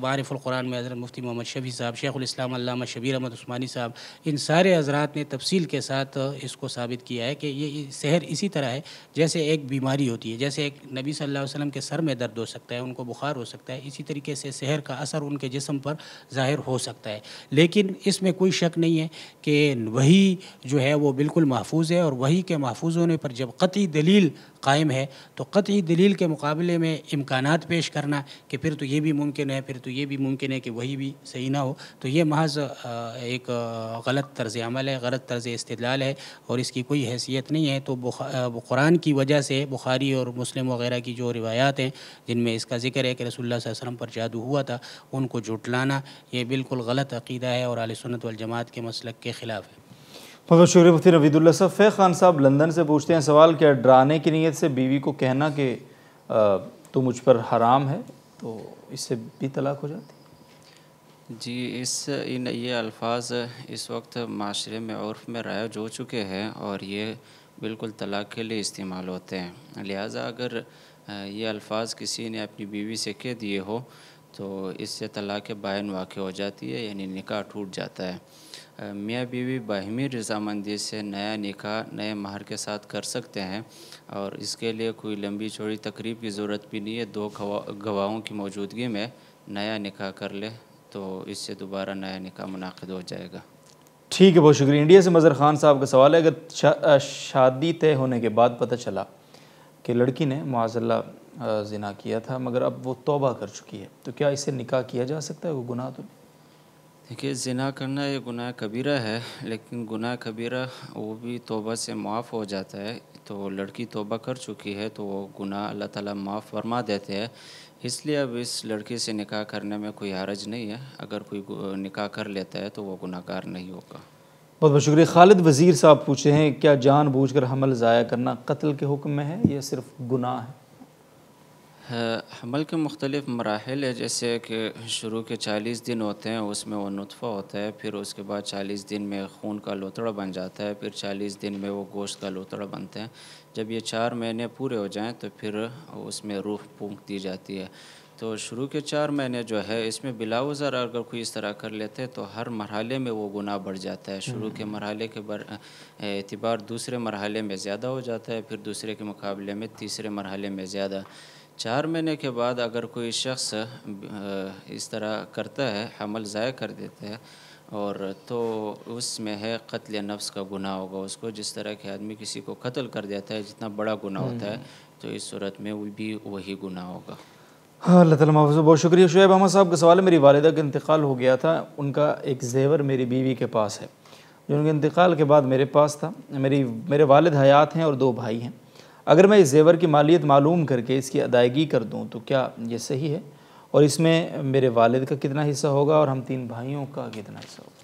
معارف القرآن میں حضرت مفتی محمد شبی صاحب شیخ الاسلام علامہ شبیر احمد عثمانی صاحب ان سارے حضرات نے تفصیل کے ساتھ اس کو ثابت کیا ہے کہ یہ سحر اسی طرح ہے جیسے ایک بیماری ہوتی ہے جیسے ایک نبی صلی اللہ علیہ وسلم کے سر میں درد ہو سکتا ہے ان کو بخار ہو سکتا ہے اسی طریقے سے سحر کا اثر ان کے جسم پر ظاہر ہو سکتا ہے لیکن اس میں کوئی شک نہیں ہے کہ وہی جو ہے وہ بالکل محفوظ ہے اور وہی کے محفوظ ہونے پر جب قطعی دلیل قائم ہے تو قطعی دلیل کے مقابلے میں امکانات پیش کرنا کہ پھر تو یہ بھی ممکن ہے پھر تو یہ بھی ممکن ہے کہ وہی بھی صحیح نہ ہو تو یہ محض ایک غلط طرز عمل ہے غلط طرز استدلال ہے اور اس کی کوئی حیثیت نہیں ہے تو قرآن کی وجہ سے بخاری اور مسلم وغیرہ کی جو روایات ہیں جن میں اس کا ذکر ہے کہ رسول اللہ صلی اللہ علیہ وسلم پر جادو ہوا تھا ان کو جھٹلانا یہ بالکل غلط عقیدہ ہے اور علیہ سنت والجماعت کے مسلک کے خلاف ہے بہت شکریہ مفتی نوید اللہ صاحب فیخ خان صاحب لندن سے پوچھتے ہیں سوال کیا ڈرانے کی نیت سے بیوی کو کہنا کہ تو مجھ پر حرام ہے تو اس سے بھی طلاق ہو جاتی جی اس ان یہ الفاظ اس وقت معاشرے میں عرف میں رائج ہو چکے ہیں اور یہ بالکل طلاق کے لیے استعمال ہوتے ہیں لہٰذا اگر یہ الفاظ کسی نے اپنی بیوی سے کہہ دیے ہو تو اس سے طلاق بائن واقع ہو جاتی ہے یعنی نکاح ٹوٹ جاتا ہے میاں بیوی باہمی رضامندی سے نیا نکاح نئے مہر کے ساتھ کر سکتے ہیں اور اس کے لیے کوئی لمبی چھوڑی تقریب کی ضرورت بھی نہیں ہے دو گواہوں کی موجودگی میں نیا نکاح کر لے تو اس سے دوبارہ نیا نکاح منعقد ہو جائے گا ٹھیک ہے بہت شکریہ انڈیا سے مظہر خان صاحب کا سوال ہے اگر شادی طے ہونے کے بعد پتہ چلا کہ لڑکی نے معاذ اللہ زنا کیا تھا مگر اب وہ توبہ کر چکی ہے تو کیا اس سے نکاح کیا جا سکتا ہے وہ گناہ تو نہیں دیکھیے زنا کرنا یہ گناہ کبیرہ ہے لیکن گناہ کبیرہ وہ بھی توبہ سے معاف ہو جاتا ہے تو لڑکی توبہ کر چکی ہے تو وہ گناہ اللہ تعالیٰ معاف فرما دیتے ہیں اس لیے اب اس لڑکی سے نکاح کرنے میں کوئی حرج نہیں ہے اگر کوئی نکاح کر لیتا ہے تو وہ گناہ کار نہیں ہوگا بہت بہت شکریہ خالد وزیر صاحب پوچھے ہیں کیا جان بوجھ کر حمل ضائع کرنا قتل کے حکم میں ہے یا صرف گناہ ہے حمل کے مختلف مراحل جیسے کہ شروع کے چالیس دن ہوتے ہیں اس میں وہ نطفہ ہوتا ہے پھر اس کے بعد چالیس دن میں خون کا لوتڑا بن جاتا ہے پھر چالیس دن میں وہ گوشت کا لوتڑا بنتے ہیں جب یہ چار مہینے پورے ہو جائیں تو پھر اس میں روح پونک دی جاتی ہے تو شروع کے چار مہینے جو ہے اس میں بلا وزر اگر کوئی اس طرح کر لیتے تو ہر مرحلے میں وہ گناہ بڑھ جاتا ہے شروع کے مرحلے کے بر اعتبار دوسرے مرحلے میں زیادہ ہو جاتا ہے پھر دوسرے کے مقابلے میں تیسرے مرحلے میں زیادہ چار مہینے کے بعد اگر کوئی شخص اس طرح کرتا ہے حمل ضائع کر دیتا ہے اور تو اس میں ہے قتل نفس کا گناہ ہوگا اس کو جس طرح کہ آدمی کسی کو قتل کر دیتا ہے جتنا بڑا گناہ ہوتا ہے تو اس صورت میں وہ بھی وہی گناہ ہوگا ہاں تعالیٰ محفوظ بہت شکریہ شعیب احمد صاحب کا سوال ہے میری والدہ کا انتقال ہو گیا تھا ان کا ایک زیور میری بیوی کے پاس ہے جو ان کے انتقال کے بعد میرے پاس تھا میری میرے والد حیات ہیں اور دو بھائی ہیں اگر میں اس زیور کی مالیت معلوم کر کے اس کی ادائیگی کر دوں تو کیا یہ صحیح ہے اور اس میں میرے والد کا کتنا حصہ ہوگا اور ہم تین بھائیوں کا کتنا حصہ ہوگا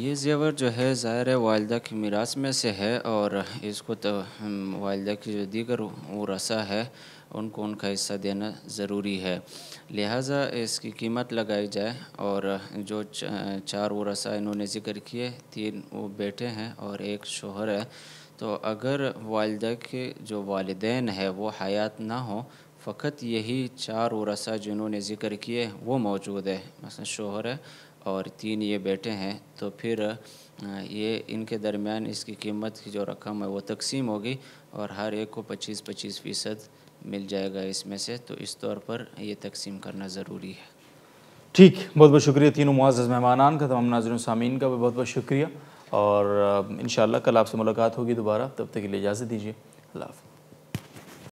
یہ زیور جو ہے ظاہر ہے والدہ کی میراث میں سے ہے اور اس کو تو والدہ کی جو دیگر ورثہ ہے ان کو ان کا حصہ دینا ضروری ہے لہٰذا اس کی قیمت لگائی جائے اور جو چار ورثہ انہوں نے ذکر کیے تین وہ بیٹے ہیں اور ایک شوہر ہے تو اگر والدہ کے جو والدین ہے وہ حیات نہ ہوں فقط یہی چار ورثہ جنہوں نے ذکر کیے وہ موجود ہے مثلا شوہر ہے اور تین یہ بیٹے ہیں تو پھر یہ ان کے درمیان اس کی قیمت کی جو رقم ہے وہ تقسیم ہوگی اور ہر ایک کو پچیس پچیس فیصد مل جائے گا اس میں سے تو اس طور پر یہ تقسیم کرنا ضروری ہے ٹھیک بہت بہت شکریہ تینوں معزز مہمانان کا تمام ناظرین سامعین کا بھی بہت بہت شکریہ اور انشاءاللہ کل آپ سے ملاقات ہوگی دوبارہ تب تک کے لیے اجازت دیجیے اللہ حافظ